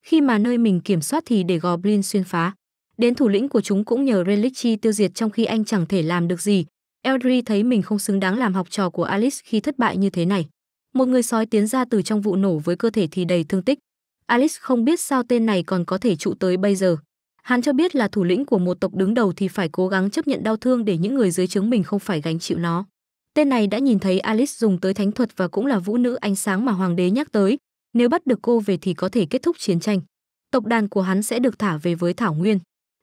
A: khi mà nơi mình kiểm soát thì để Goblin xuyên phá. Đến thủ lĩnh của chúng cũng nhờ Relic Chi tiêu diệt trong khi anh chẳng thể làm được gì. Eldri thấy mình không xứng đáng làm học trò của Alice khi thất bại như thế này. Một người sói tiến ra từ trong vụ nổ với cơ thể thì đầy thương tích. Alice không biết sao tên này còn có thể trụ tới bây giờ. Hắn cho biết là thủ lĩnh của một tộc đứng đầu thì phải cố gắng chấp nhận đau thương để những người dưới trướng mình không phải gánh chịu nó. Tên này đã nhìn thấy Alice dùng tới thánh thuật và cũng là vũ nữ ánh sáng mà hoàng đế nhắc tới, nếu bắt được cô về thì có thể kết thúc chiến tranh. Tộc đàn của hắn sẽ được thả về với Thảo Nguyên.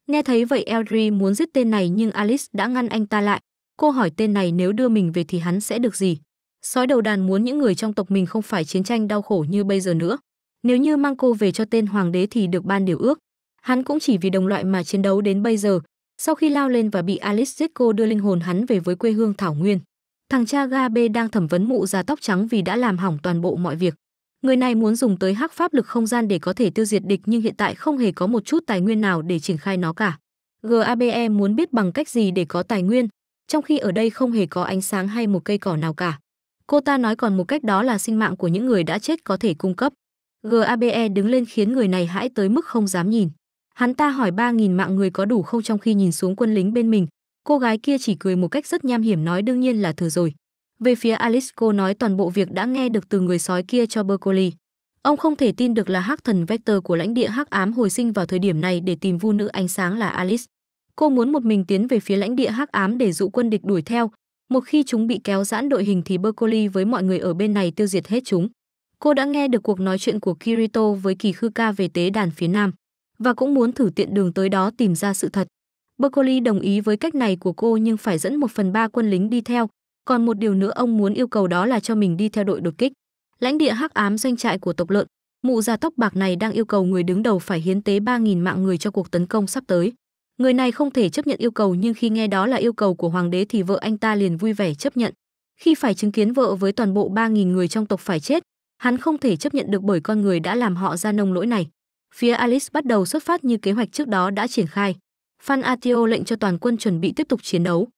A: Nghe thấy vậy Eldry muốn giết tên này nhưng Alice đã ngăn anh ta lại. Cô hỏi tên này nếu đưa mình về thì hắn sẽ được gì? Sói đầu đàn muốn những người trong tộc mình không phải chiến tranh đau khổ như bây giờ nữa. Nếu như mang cô về cho tên hoàng đế thì được ban điều ước. Hắn cũng chỉ vì đồng loại mà chiến đấu đến bây giờ. Sau khi lao lên và bị Alice giết cô đưa linh hồn hắn về với quê hương Thảo Nguyên. Thằng cha Gabe đang thẩm vấn mụ già tóc trắng vì đã làm hỏng toàn bộ mọi việc. Người này muốn dùng tới hắc pháp lực không gian để có thể tiêu diệt địch nhưng hiện tại không hề có một chút tài nguyên nào để triển khai nó cả. GABE muốn biết bằng cách gì để có tài nguyên, trong khi ở đây không hề có ánh sáng hay một cây cỏ nào cả. Cô ta nói còn một cách đó là sinh mạng của những người đã chết có thể cung cấp. GABE đứng lên khiến người này hãi tới mức không dám nhìn. Hắn ta hỏi 3.000 mạng người có đủ không trong khi nhìn xuống quân lính bên mình. Cô gái kia chỉ cười một cách rất nham hiểm nói đương nhiên là thừa rồi. Về phía Alice, cô nói toàn bộ việc đã nghe được từ người sói kia cho Berkeley. Ông không thể tin được là hắc thần vector của lãnh địa hắc ám hồi sinh vào thời điểm này để tìm vu nữ ánh sáng là Alice. Cô muốn một mình tiến về phía lãnh địa hắc ám để dụ quân địch đuổi theo. Một khi chúng bị kéo giãn đội hình thì Berkeley với mọi người ở bên này tiêu diệt hết chúng. Cô đã nghe được cuộc nói chuyện của Kirito với Kỳ Khư Ca về tế đàn phía nam và cũng muốn thử tiện đường tới đó tìm ra sự thật. Berkeley đồng ý với cách này của cô nhưng phải dẫn một phần ba quân lính đi theo, còn một điều nữa ông muốn yêu cầu đó là cho mình đi theo đội đột kích. Lãnh địa hắc ám doanh trại của tộc lợn, mụ già tóc bạc này đang yêu cầu người đứng đầu phải hiến tế 3.000 mạng người cho cuộc tấn công sắp tới. Người này không thể chấp nhận yêu cầu nhưng khi nghe đó là yêu cầu của hoàng đế thì vợ anh ta liền vui vẻ chấp nhận. Khi phải chứng kiến vợ với toàn bộ 3.000 người trong tộc phải chết, hắn không thể chấp nhận được bởi con người đã làm họ ra nông lỗi này. Phía Alice bắt đầu xuất phát như kế hoạch trước đó đã triển khai. phan Atio lệnh cho toàn quân chuẩn bị tiếp tục chiến đấu.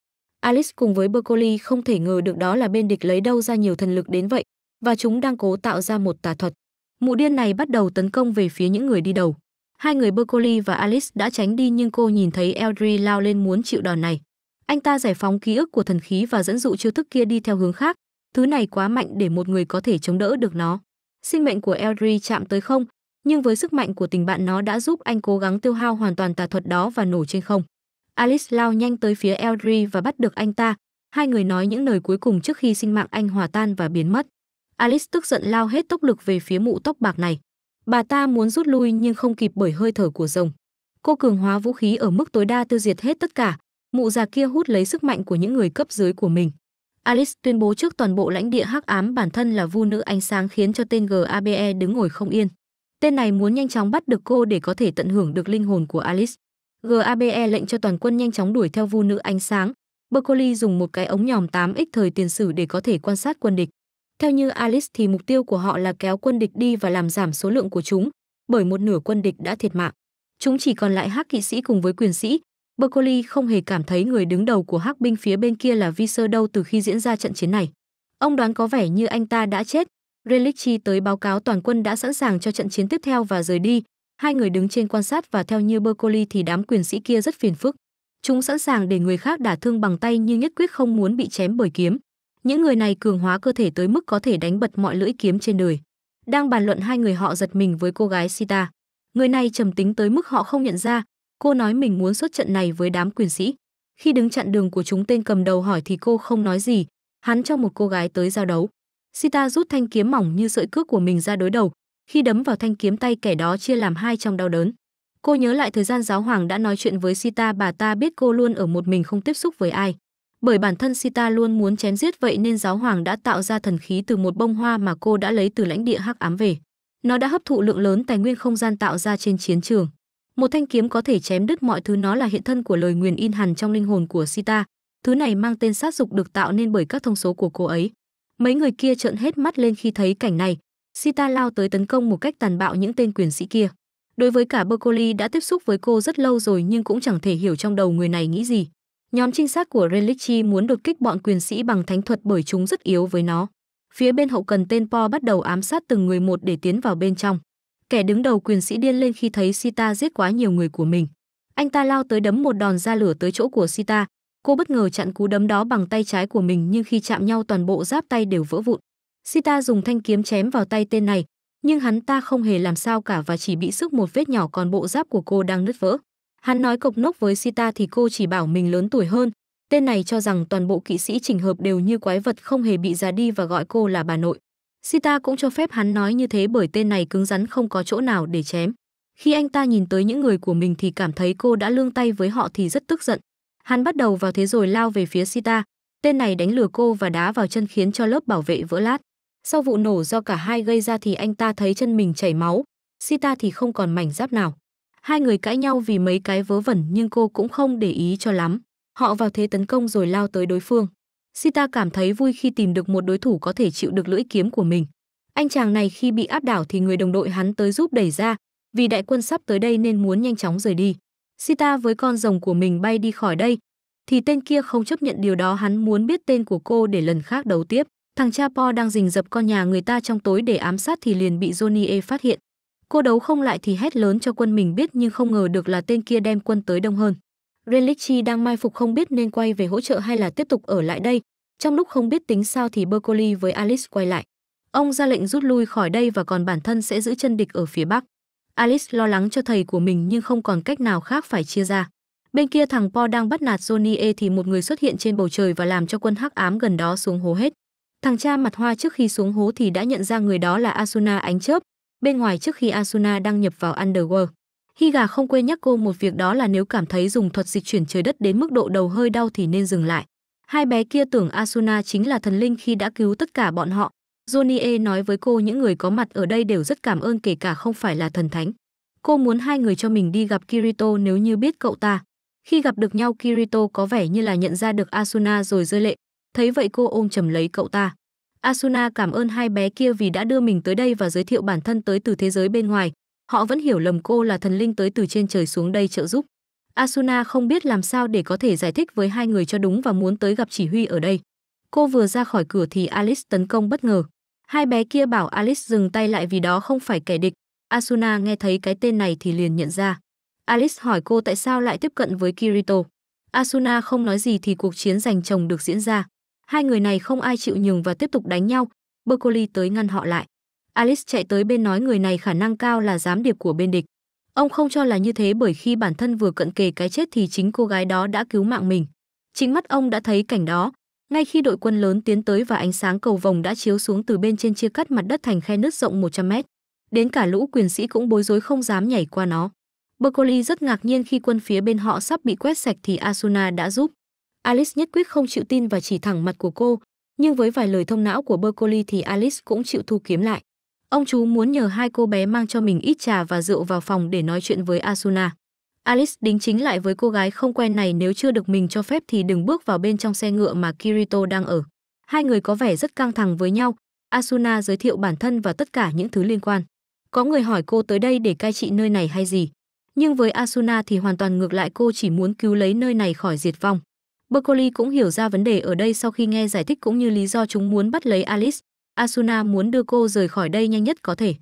A: Alice cùng với Broccoli không thể ngờ được đó là bên địch lấy đâu ra nhiều thần lực đến vậy, và chúng đang cố tạo ra một tà thuật. Mụ điên này bắt đầu tấn công về phía những người đi đầu. Hai người Broccoli và Alice đã tránh đi nhưng cô nhìn thấy Eldry lao lên muốn chịu đòn này. Anh ta giải phóng ký ức của thần khí và dẫn dụ chiêu thức kia đi theo hướng khác. Thứ này quá mạnh để một người có thể chống đỡ được nó. Sinh mệnh của Eldry chạm tới không, nhưng với sức mạnh của tình bạn nó đã giúp anh cố gắng tiêu hao hoàn toàn tà thuật đó và nổ trên không. Alice lao nhanh tới phía Eldry và bắt được anh ta. Hai người nói những lời cuối cùng trước khi sinh mạng anh hòa tan và biến mất. Alice tức giận lao hết tốc lực về phía mụ tóc bạc này. Bà ta muốn rút lui nhưng không kịp bởi hơi thở của rồng. Cô cường hóa vũ khí ở mức tối đa tiêu diệt hết tất cả. Mụ già kia hút lấy sức mạnh của những người cấp dưới của mình. Alice tuyên bố trước toàn bộ lãnh địa hắc ám bản thân là vu nữ ánh sáng khiến cho tên GABE đứng ngồi không yên. Tên này muốn nhanh chóng bắt được cô để có thể tận hưởng được linh hồn của Alice. GABE lệnh cho toàn quân nhanh chóng đuổi theo Vu nữ ánh sáng. Berkeley dùng một cái ống nhòm 8X thời tiền sử để có thể quan sát quân địch. Theo như Alice thì mục tiêu của họ là kéo quân địch đi và làm giảm số lượng của chúng, bởi một nửa quân địch đã thiệt mạng. Chúng chỉ còn lại hắc kỵ sĩ cùng với quyền sĩ. Berkeley không hề cảm thấy người đứng đầu của hắc binh phía bên kia là Viser đâu từ khi diễn ra trận chiến này. Ông đoán có vẻ như anh ta đã chết. Relichi tới báo cáo toàn quân đã sẵn sàng cho trận chiến tiếp theo và rời đi, Hai người đứng trên quan sát và theo như Bercoli thì đám quyền sĩ kia rất phiền phức. Chúng sẵn sàng để người khác đả thương bằng tay nhưng nhất quyết không muốn bị chém bởi kiếm. Những người này cường hóa cơ thể tới mức có thể đánh bật mọi lưỡi kiếm trên đời. Đang bàn luận hai người họ giật mình với cô gái Sita. Người này trầm tính tới mức họ không nhận ra, cô nói mình muốn xuất trận này với đám quyền sĩ. Khi đứng chặn đường của chúng tên cầm đầu hỏi thì cô không nói gì, hắn cho một cô gái tới giao đấu. Sita rút thanh kiếm mỏng như sợi cước của mình ra đối đầu, khi đấm vào thanh kiếm tay kẻ đó chia làm hai trong đau đớn cô nhớ lại thời gian giáo hoàng đã nói chuyện với sita bà ta biết cô luôn ở một mình không tiếp xúc với ai bởi bản thân sita luôn muốn chém giết vậy nên giáo hoàng đã tạo ra thần khí từ một bông hoa mà cô đã lấy từ lãnh địa hắc ám về nó đã hấp thụ lượng lớn tài nguyên không gian tạo ra trên chiến trường một thanh kiếm có thể chém đứt mọi thứ nó là hiện thân của lời nguyền in hằn trong linh hồn của sita thứ này mang tên sát dục được tạo nên bởi các thông số của cô ấy mấy người kia trợn hết mắt lên khi thấy cảnh này Sita lao tới tấn công một cách tàn bạo những tên quyền sĩ kia. Đối với cả Berkeley đã tiếp xúc với cô rất lâu rồi nhưng cũng chẳng thể hiểu trong đầu người này nghĩ gì. Nhóm trinh sát của Relichi muốn đột kích bọn quyền sĩ bằng thánh thuật bởi chúng rất yếu với nó. Phía bên hậu cần tên Po bắt đầu ám sát từng người một để tiến vào bên trong. Kẻ đứng đầu quyền sĩ điên lên khi thấy Sita giết quá nhiều người của mình. Anh ta lao tới đấm một đòn ra lửa tới chỗ của Sita. Cô bất ngờ chặn cú đấm đó bằng tay trái của mình nhưng khi chạm nhau toàn bộ giáp tay đều vỡ vụn. Sita dùng thanh kiếm chém vào tay tên này, nhưng hắn ta không hề làm sao cả và chỉ bị sức một vết nhỏ còn bộ giáp của cô đang nứt vỡ. Hắn nói cộc nốc với Sita thì cô chỉ bảo mình lớn tuổi hơn. Tên này cho rằng toàn bộ kỵ sĩ chỉnh hợp đều như quái vật không hề bị già đi và gọi cô là bà nội. Sita cũng cho phép hắn nói như thế bởi tên này cứng rắn không có chỗ nào để chém. Khi anh ta nhìn tới những người của mình thì cảm thấy cô đã lương tay với họ thì rất tức giận. Hắn bắt đầu vào thế rồi lao về phía Sita. Tên này đánh lừa cô và đá vào chân khiến cho lớp bảo vệ vỡ lát. Sau vụ nổ do cả hai gây ra thì anh ta thấy chân mình chảy máu, Sita thì không còn mảnh giáp nào. Hai người cãi nhau vì mấy cái vớ vẩn nhưng cô cũng không để ý cho lắm. Họ vào thế tấn công rồi lao tới đối phương. Sita cảm thấy vui khi tìm được một đối thủ có thể chịu được lưỡi kiếm của mình. Anh chàng này khi bị áp đảo thì người đồng đội hắn tới giúp đẩy ra, vì đại quân sắp tới đây nên muốn nhanh chóng rời đi. Sita với con rồng của mình bay đi khỏi đây, thì tên kia không chấp nhận điều đó hắn muốn biết tên của cô để lần khác đấu tiếp. Thằng cha Po đang rình dập con nhà người ta trong tối để ám sát thì liền bị Johnny E phát hiện. Cô đấu không lại thì hét lớn cho quân mình biết nhưng không ngờ được là tên kia đem quân tới đông hơn. Relichi đang mai phục không biết nên quay về hỗ trợ hay là tiếp tục ở lại đây. Trong lúc không biết tính sao thì Bercoli với Alice quay lại. Ông ra lệnh rút lui khỏi đây và còn bản thân sẽ giữ chân địch ở phía bắc. Alice lo lắng cho thầy của mình nhưng không còn cách nào khác phải chia ra. Bên kia thằng Po đang bắt nạt Johnny E thì một người xuất hiện trên bầu trời và làm cho quân hắc ám gần đó xuống hố hết. Thằng cha mặt hoa trước khi xuống hố thì đã nhận ra người đó là Asuna ánh chớp, bên ngoài trước khi Asuna đăng nhập vào Underworld. Higa không quên nhắc cô một việc đó là nếu cảm thấy dùng thuật dịch chuyển trời đất đến mức độ đầu hơi đau thì nên dừng lại. Hai bé kia tưởng Asuna chính là thần linh khi đã cứu tất cả bọn họ. Johnny nói với cô những người có mặt ở đây đều rất cảm ơn kể cả không phải là thần thánh. Cô muốn hai người cho mình đi gặp Kirito nếu như biết cậu ta. Khi gặp được nhau Kirito có vẻ như là nhận ra được Asuna rồi rơi lệ thấy vậy cô ôm chầm lấy cậu ta. Asuna cảm ơn hai bé kia vì đã đưa mình tới đây và giới thiệu bản thân tới từ thế giới bên ngoài. Họ vẫn hiểu lầm cô là thần linh tới từ trên trời xuống đây trợ giúp. Asuna không biết làm sao để có thể giải thích với hai người cho đúng và muốn tới gặp chỉ huy ở đây. Cô vừa ra khỏi cửa thì Alice tấn công bất ngờ. Hai bé kia bảo Alice dừng tay lại vì đó không phải kẻ địch. Asuna nghe thấy cái tên này thì liền nhận ra. Alice hỏi cô tại sao lại tiếp cận với Kirito. Asuna không nói gì thì cuộc chiến giành chồng được diễn ra. Hai người này không ai chịu nhường và tiếp tục đánh nhau. Berkeley tới ngăn họ lại. Alice chạy tới bên nói người này khả năng cao là giám điệp của bên địch. Ông không cho là như thế bởi khi bản thân vừa cận kề cái chết thì chính cô gái đó đã cứu mạng mình. Chính mắt ông đã thấy cảnh đó, ngay khi đội quân lớn tiến tới và ánh sáng cầu vồng đã chiếu xuống từ bên trên chia cắt mặt đất thành khe nứt rộng 100 mét. Đến cả lũ quyền sĩ cũng bối rối không dám nhảy qua nó. Berkeley rất ngạc nhiên khi quân phía bên họ sắp bị quét sạch thì Asuna đã giúp. Alice nhất quyết không chịu tin và chỉ thẳng mặt của cô, nhưng với vài lời thông não của Berkeley thì Alice cũng chịu thu kiếm lại. Ông chú muốn nhờ hai cô bé mang cho mình ít trà và rượu vào phòng để nói chuyện với Asuna. Alice đính chính lại với cô gái không quen này nếu chưa được mình cho phép thì đừng bước vào bên trong xe ngựa mà Kirito đang ở. Hai người có vẻ rất căng thẳng với nhau, Asuna giới thiệu bản thân và tất cả những thứ liên quan. Có người hỏi cô tới đây để cai trị nơi này hay gì? Nhưng với Asuna thì hoàn toàn ngược lại cô chỉ muốn cứu lấy nơi này khỏi diệt vong. Broccoli cũng hiểu ra vấn đề ở đây sau khi nghe giải thích cũng như lý do chúng muốn bắt lấy Alice. Asuna muốn đưa cô rời khỏi đây nhanh nhất có thể.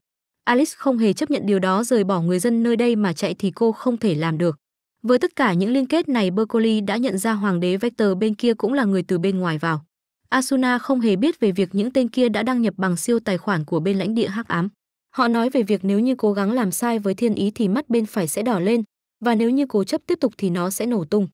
A: Alice không hề chấp nhận điều đó rời bỏ người dân nơi đây mà chạy thì cô không thể làm được. Với tất cả những liên kết này Broccoli đã nhận ra hoàng đế Vector bên kia cũng là người từ bên ngoài vào. Asuna không hề biết về việc những tên kia đã đăng nhập bằng siêu tài khoản của bên lãnh địa hắc ám. Họ nói về việc nếu như cố gắng làm sai với thiên ý thì mắt bên phải sẽ đỏ lên, và nếu như cố chấp tiếp tục thì nó sẽ nổ tung.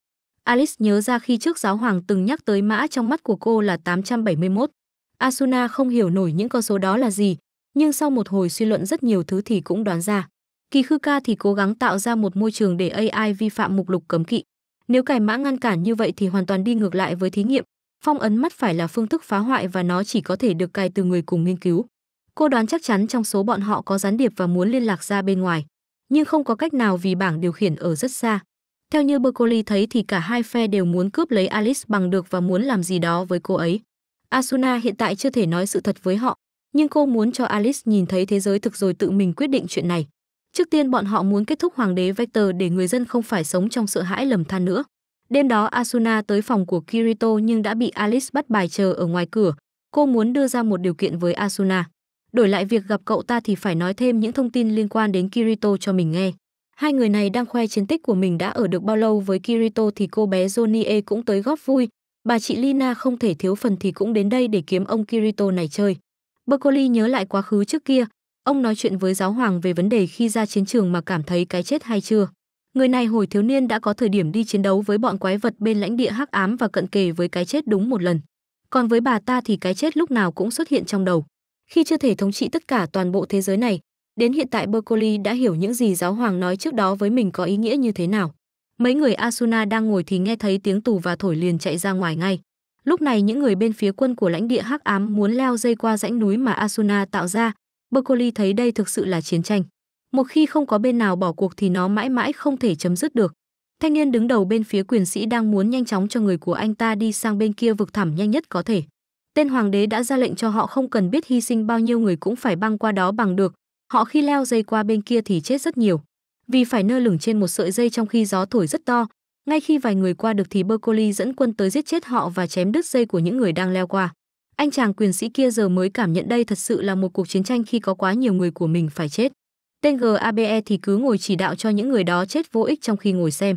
A: Alice nhớ ra khi trước giáo hoàng từng nhắc tới mã trong mắt của cô là 871. Asuna không hiểu nổi những con số đó là gì, nhưng sau một hồi suy luận rất nhiều thứ thì cũng đoán ra. Kỳ khư ca thì cố gắng tạo ra một môi trường để AI vi phạm mục lục cấm kỵ. Nếu cài mã ngăn cản như vậy thì hoàn toàn đi ngược lại với thí nghiệm. Phong ấn mắt phải là phương thức phá hoại và nó chỉ có thể được cài từ người cùng nghiên cứu. Cô đoán chắc chắn trong số bọn họ có gián điệp và muốn liên lạc ra bên ngoài, nhưng không có cách nào vì bảng điều khiển ở rất xa. Theo như Berkeley thấy thì cả hai phe đều muốn cướp lấy Alice bằng được và muốn làm gì đó với cô ấy. Asuna hiện tại chưa thể nói sự thật với họ, nhưng cô muốn cho Alice nhìn thấy thế giới thực rồi tự mình quyết định chuyện này. Trước tiên bọn họ muốn kết thúc hoàng đế Vector để người dân không phải sống trong sợ hãi lầm than nữa. Đêm đó Asuna tới phòng của Kirito nhưng đã bị Alice bắt bài chờ ở ngoài cửa. Cô muốn đưa ra một điều kiện với Asuna. Đổi lại việc gặp cậu ta thì phải nói thêm những thông tin liên quan đến Kirito cho mình nghe. Hai người này đang khoe chiến tích của mình đã ở được bao lâu với Kirito thì cô bé Jonie cũng tới góp vui. Bà chị Lina không thể thiếu phần thì cũng đến đây để kiếm ông Kirito này chơi. Broccoli nhớ lại quá khứ trước kia. Ông nói chuyện với giáo hoàng về vấn đề khi ra chiến trường mà cảm thấy cái chết hay chưa. Người này hồi thiếu niên đã có thời điểm đi chiến đấu với bọn quái vật bên lãnh địa hắc ám và cận kề với cái chết đúng một lần. Còn với bà ta thì cái chết lúc nào cũng xuất hiện trong đầu. Khi chưa thể thống trị tất cả toàn bộ thế giới này, Đến hiện tại Berkeley đã hiểu những gì giáo hoàng nói trước đó với mình có ý nghĩa như thế nào. Mấy người Asuna đang ngồi thì nghe thấy tiếng tù và thổi liền chạy ra ngoài ngay. Lúc này những người bên phía quân của lãnh địa Hắc Ám muốn leo dây qua rãnh núi mà Asuna tạo ra. Berkeley thấy đây thực sự là chiến tranh. Một khi không có bên nào bỏ cuộc thì nó mãi mãi không thể chấm dứt được. Thanh niên đứng đầu bên phía quyền sĩ đang muốn nhanh chóng cho người của anh ta đi sang bên kia vực thẳm nhanh nhất có thể. Tên hoàng đế đã ra lệnh cho họ không cần biết hy sinh bao nhiêu người cũng phải băng qua đó bằng được, Họ khi leo dây qua bên kia thì chết rất nhiều. Vì phải nơ lửng trên một sợi dây trong khi gió thổi rất to, ngay khi vài người qua được thì Berkeley dẫn quân tới giết chết họ và chém đứt dây của những người đang leo qua. Anh chàng quyền sĩ kia giờ mới cảm nhận đây thật sự là một cuộc chiến tranh khi có quá nhiều người của mình phải chết. Tên GABE thì cứ ngồi chỉ đạo cho những người đó chết vô ích trong khi ngồi xem.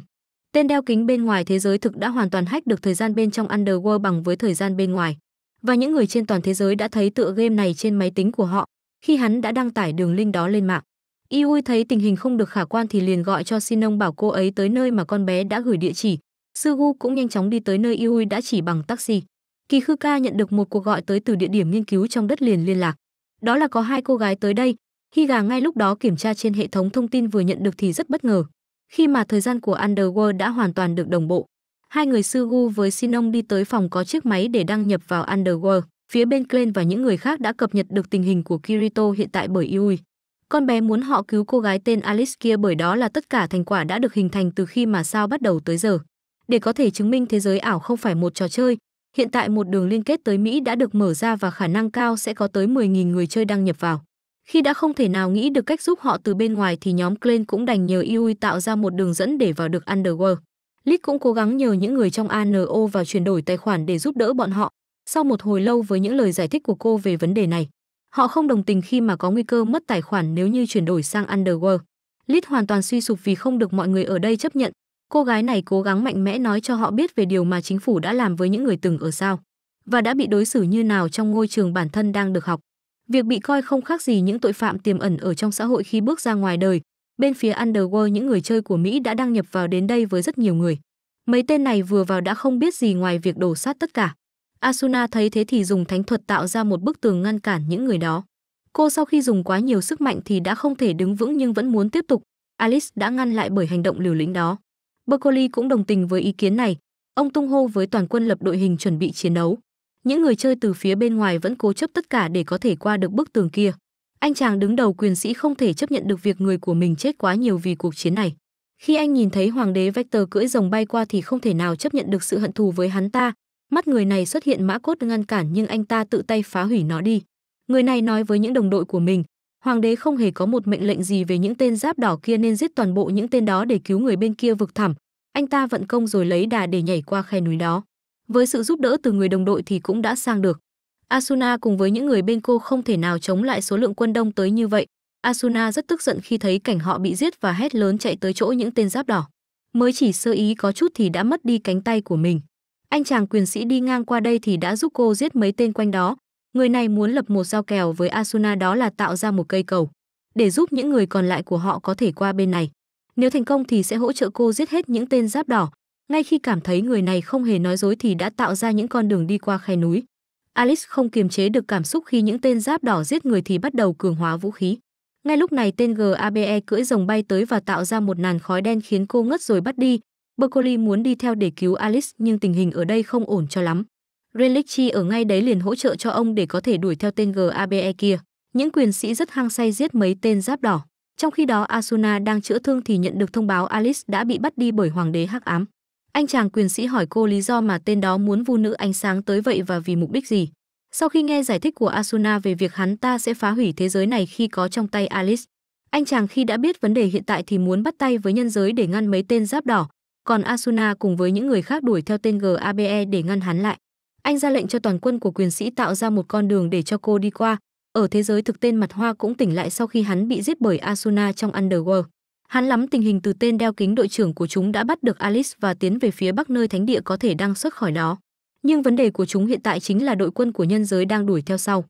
A: Tên đeo kính bên ngoài thế giới thực đã hoàn toàn hách được thời gian bên trong Underworld bằng với thời gian bên ngoài. Và những người trên toàn thế giới đã thấy tựa game này trên máy tính của họ, khi hắn đã đăng tải đường link đó lên mạng. Yui thấy tình hình không được khả quan thì liền gọi cho Sinon bảo cô ấy tới nơi mà con bé đã gửi địa chỉ. Sugu cũng nhanh chóng đi tới nơi Yui đã chỉ bằng taxi. Kỳ Khư Ca nhận được một cuộc gọi tới từ địa điểm nghiên cứu trong đất liền liên lạc. Đó là có hai cô gái tới đây. Khi gà ngay lúc đó kiểm tra trên hệ thống thông tin vừa nhận được thì rất bất ngờ. Khi mà thời gian của Underworld đã hoàn toàn được đồng bộ, hai người Sugu với Sinon đi tới phòng có chiếc máy để đăng nhập vào Underworld. Phía bên Clan và những người khác đã cập nhật được tình hình của Kirito hiện tại bởi Yui. Con bé muốn họ cứu cô gái tên Alice kia bởi đó là tất cả thành quả đã được hình thành từ khi mà sao bắt đầu tới giờ. Để có thể chứng minh thế giới ảo không phải một trò chơi, hiện tại một đường liên kết tới Mỹ đã được mở ra và khả năng cao sẽ có tới 10.000 người chơi đăng nhập vào. Khi đã không thể nào nghĩ được cách giúp họ từ bên ngoài thì nhóm Clan cũng đành nhờ Yui tạo ra một đường dẫn để vào được Underworld. Lit cũng cố gắng nhờ những người trong ANO vào chuyển đổi tài khoản để giúp đỡ bọn họ, sau một hồi lâu với những lời giải thích của cô về vấn đề này, họ không đồng tình khi mà có nguy cơ mất tài khoản nếu như chuyển đổi sang Underworld. Lít hoàn toàn suy sụp vì không được mọi người ở đây chấp nhận. Cô gái này cố gắng mạnh mẽ nói cho họ biết về điều mà chính phủ đã làm với những người từng ở sao và đã bị đối xử như nào trong ngôi trường bản thân đang được học. Việc bị coi không khác gì những tội phạm tiềm ẩn ở trong xã hội khi bước ra ngoài đời. Bên phía Underworld những người chơi của Mỹ đã đăng nhập vào đến đây với rất nhiều người. Mấy tên này vừa vào đã không biết gì ngoài việc đổ sát tất cả. Asuna thấy thế thì dùng thánh thuật tạo ra một bức tường ngăn cản những người đó. Cô sau khi dùng quá nhiều sức mạnh thì đã không thể đứng vững nhưng vẫn muốn tiếp tục. Alice đã ngăn lại bởi hành động liều lĩnh đó. Berkeley cũng đồng tình với ý kiến này. Ông tung hô với toàn quân lập đội hình chuẩn bị chiến đấu. Những người chơi từ phía bên ngoài vẫn cố chấp tất cả để có thể qua được bức tường kia. Anh chàng đứng đầu quyền sĩ không thể chấp nhận được việc người của mình chết quá nhiều vì cuộc chiến này. Khi anh nhìn thấy hoàng đế Vector cưỡi rồng bay qua thì không thể nào chấp nhận được sự hận thù với hắn ta, Mắt người này xuất hiện mã cốt ngăn cản nhưng anh ta tự tay phá hủy nó đi. Người này nói với những đồng đội của mình, hoàng đế không hề có một mệnh lệnh gì về những tên giáp đỏ kia nên giết toàn bộ những tên đó để cứu người bên kia vực thẳm. Anh ta vận công rồi lấy đà để nhảy qua khe núi đó. Với sự giúp đỡ từ người đồng đội thì cũng đã sang được. Asuna cùng với những người bên cô không thể nào chống lại số lượng quân đông tới như vậy. Asuna rất tức giận khi thấy cảnh họ bị giết và hét lớn chạy tới chỗ những tên giáp đỏ. Mới chỉ sơ ý có chút thì đã mất đi cánh tay của mình. Anh chàng quyền sĩ đi ngang qua đây thì đã giúp cô giết mấy tên quanh đó. Người này muốn lập một giao kèo với Asuna đó là tạo ra một cây cầu, để giúp những người còn lại của họ có thể qua bên này. Nếu thành công thì sẽ hỗ trợ cô giết hết những tên giáp đỏ. Ngay khi cảm thấy người này không hề nói dối thì đã tạo ra những con đường đi qua khe núi. Alice không kiềm chế được cảm xúc khi những tên giáp đỏ giết người thì bắt đầu cường hóa vũ khí. Ngay lúc này tên GABE cưỡi rồng bay tới và tạo ra một nàn khói đen khiến cô ngất rồi bắt đi, Berkeley muốn đi theo để cứu Alice nhưng tình hình ở đây không ổn cho lắm. Relichi ở ngay đấy liền hỗ trợ cho ông để có thể đuổi theo tên GABE kia. Những quyền sĩ rất hăng say giết mấy tên giáp đỏ. Trong khi đó Asuna đang chữa thương thì nhận được thông báo Alice đã bị bắt đi bởi hoàng đế hắc ám. Anh chàng quyền sĩ hỏi cô lý do mà tên đó muốn vu nữ ánh sáng tới vậy và vì mục đích gì. Sau khi nghe giải thích của Asuna về việc hắn ta sẽ phá hủy thế giới này khi có trong tay Alice, anh chàng khi đã biết vấn đề hiện tại thì muốn bắt tay với nhân giới để ngăn mấy tên giáp đỏ, còn Asuna cùng với những người khác đuổi theo tên GABE để ngăn hắn lại. Anh ra lệnh cho toàn quân của quyền sĩ tạo ra một con đường để cho cô đi qua. Ở thế giới thực tên mặt hoa cũng tỉnh lại sau khi hắn bị giết bởi Asuna trong Underworld. Hắn lắm tình hình từ tên đeo kính đội trưởng của chúng đã bắt được Alice và tiến về phía bắc nơi thánh địa có thể đang xuất khỏi đó. Nhưng vấn đề của chúng hiện tại chính là đội quân của nhân giới đang đuổi theo sau.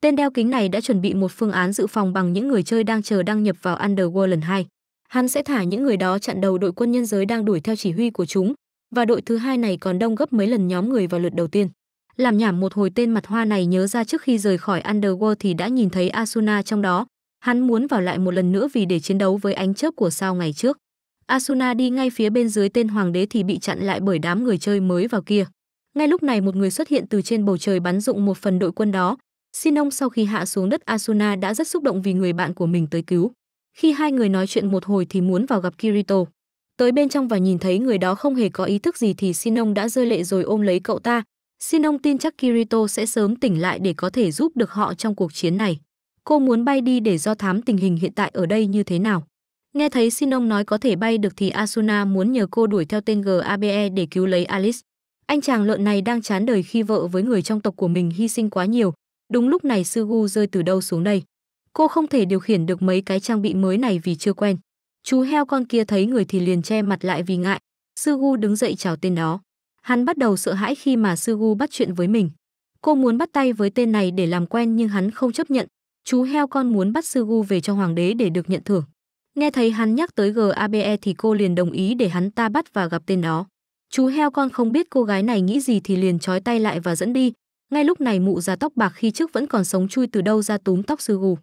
A: Tên đeo kính này đã chuẩn bị một phương án dự phòng bằng những người chơi đang chờ đăng nhập vào Underworld lần 2 hắn sẽ thả những người đó chặn đầu đội quân nhân giới đang đuổi theo chỉ huy của chúng và đội thứ hai này còn đông gấp mấy lần nhóm người vào lượt đầu tiên làm nhảm một hồi tên mặt hoa này nhớ ra trước khi rời khỏi underworld thì đã nhìn thấy asuna trong đó hắn muốn vào lại một lần nữa vì để chiến đấu với ánh chớp của sao ngày trước asuna đi ngay phía bên dưới tên hoàng đế thì bị chặn lại bởi đám người chơi mới vào kia ngay lúc này một người xuất hiện từ trên bầu trời bắn dụng một phần đội quân đó xin ông sau khi hạ xuống đất asuna đã rất xúc động vì người bạn của mình tới cứu khi hai người nói chuyện một hồi thì muốn vào gặp Kirito. Tới bên trong và nhìn thấy người đó không hề có ý thức gì thì Shinon đã rơi lệ rồi ôm lấy cậu ta. Shinon tin chắc Kirito sẽ sớm tỉnh lại để có thể giúp được họ trong cuộc chiến này. Cô muốn bay đi để do thám tình hình hiện tại ở đây như thế nào. Nghe thấy Shinon nói có thể bay được thì Asuna muốn nhờ cô đuổi theo tên GABE để cứu lấy Alice. Anh chàng lợn này đang chán đời khi vợ với người trong tộc của mình hy sinh quá nhiều. Đúng lúc này Sugu rơi từ đâu xuống đây. Cô không thể điều khiển được mấy cái trang bị mới này vì chưa quen. Chú heo con kia thấy người thì liền che mặt lại vì ngại. Sư Gu đứng dậy chào tên đó. Hắn bắt đầu sợ hãi khi mà Sư Gu bắt chuyện với mình. Cô muốn bắt tay với tên này để làm quen nhưng hắn không chấp nhận. Chú heo con muốn bắt Sư Gu về cho hoàng đế để được nhận thưởng. Nghe thấy hắn nhắc tới GABE thì cô liền đồng ý để hắn ta bắt và gặp tên đó. Chú heo con không biết cô gái này nghĩ gì thì liền trói tay lại và dẫn đi. Ngay lúc này mụ già tóc bạc khi trước vẫn còn sống chui từ đâu ra túm tóc Sư Gu.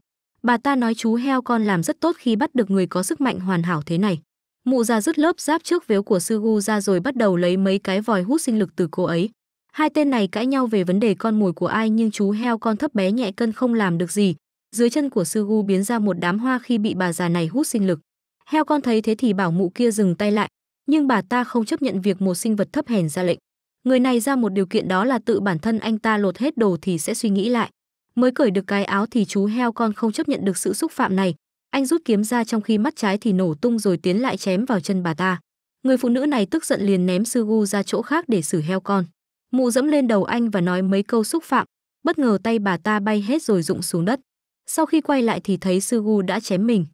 A: Bà ta nói chú heo con làm rất tốt khi bắt được người có sức mạnh hoàn hảo thế này. Mụ già rút lớp giáp trước vếu của sư gu ra rồi bắt đầu lấy mấy cái vòi hút sinh lực từ cô ấy. Hai tên này cãi nhau về vấn đề con mồi của ai nhưng chú heo con thấp bé nhẹ cân không làm được gì. Dưới chân của sư gu biến ra một đám hoa khi bị bà già này hút sinh lực. Heo con thấy thế thì bảo mụ kia dừng tay lại, nhưng bà ta không chấp nhận việc một sinh vật thấp hèn ra lệnh. Người này ra một điều kiện đó là tự bản thân anh ta lột hết đồ thì sẽ suy nghĩ lại mới cởi được cái áo thì chú heo con không chấp nhận được sự xúc phạm này anh rút kiếm ra trong khi mắt trái thì nổ tung rồi tiến lại chém vào chân bà ta người phụ nữ này tức giận liền ném sư gu ra chỗ khác để xử heo con mụ dẫm lên đầu anh và nói mấy câu xúc phạm bất ngờ tay bà ta bay hết rồi rụng xuống đất sau khi quay lại thì thấy sư gu đã chém mình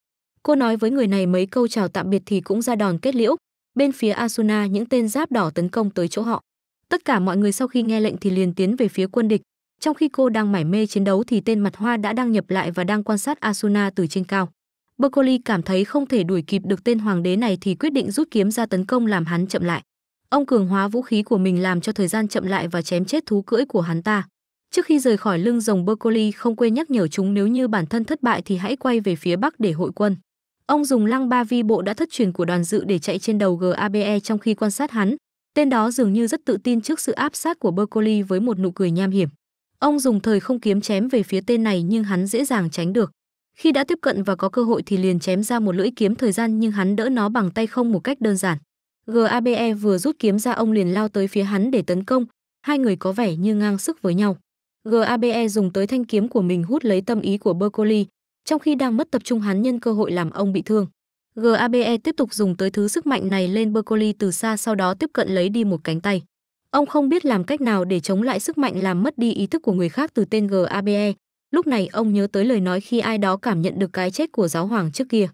A: cô nói với người này mấy câu chào tạm biệt thì cũng ra đòn kết liễu bên phía asuna những tên giáp đỏ tấn công tới chỗ họ tất cả mọi người sau khi nghe lệnh thì liền tiến về phía quân địch trong khi cô đang mải mê chiến đấu thì tên mặt hoa đã đăng nhập lại và đang quan sát Asuna từ trên cao. Broccoli cảm thấy không thể đuổi kịp được tên hoàng đế này thì quyết định rút kiếm ra tấn công làm hắn chậm lại. Ông cường hóa vũ khí của mình làm cho thời gian chậm lại và chém chết thú cưỡi của hắn ta. Trước khi rời khỏi lưng rồng Broccoli không quên nhắc nhở chúng nếu như bản thân thất bại thì hãy quay về phía bắc để hội quân. Ông dùng lăng ba vi bộ đã thất truyền của đoàn dự để chạy trên đầu GABE trong khi quan sát hắn. Tên đó dường như rất tự tin trước sự áp sát của Broccoli với một nụ cười nham hiểm. Ông dùng thời không kiếm chém về phía tên này nhưng hắn dễ dàng tránh được. Khi đã tiếp cận và có cơ hội thì liền chém ra một lưỡi kiếm thời gian nhưng hắn đỡ nó bằng tay không một cách đơn giản. GABE vừa rút kiếm ra ông liền lao tới phía hắn để tấn công, hai người có vẻ như ngang sức với nhau. GABE dùng tới thanh kiếm của mình hút lấy tâm ý của Berkeley, trong khi đang mất tập trung hắn nhân cơ hội làm ông bị thương. GABE tiếp tục dùng tới thứ sức mạnh này lên Berkeley từ xa sau đó tiếp cận lấy đi một cánh tay. Ông không biết làm cách nào để chống lại sức mạnh làm mất đi ý thức của người khác từ tên GABE. Lúc này ông nhớ tới lời nói khi ai đó cảm nhận được cái chết của giáo hoàng trước kia.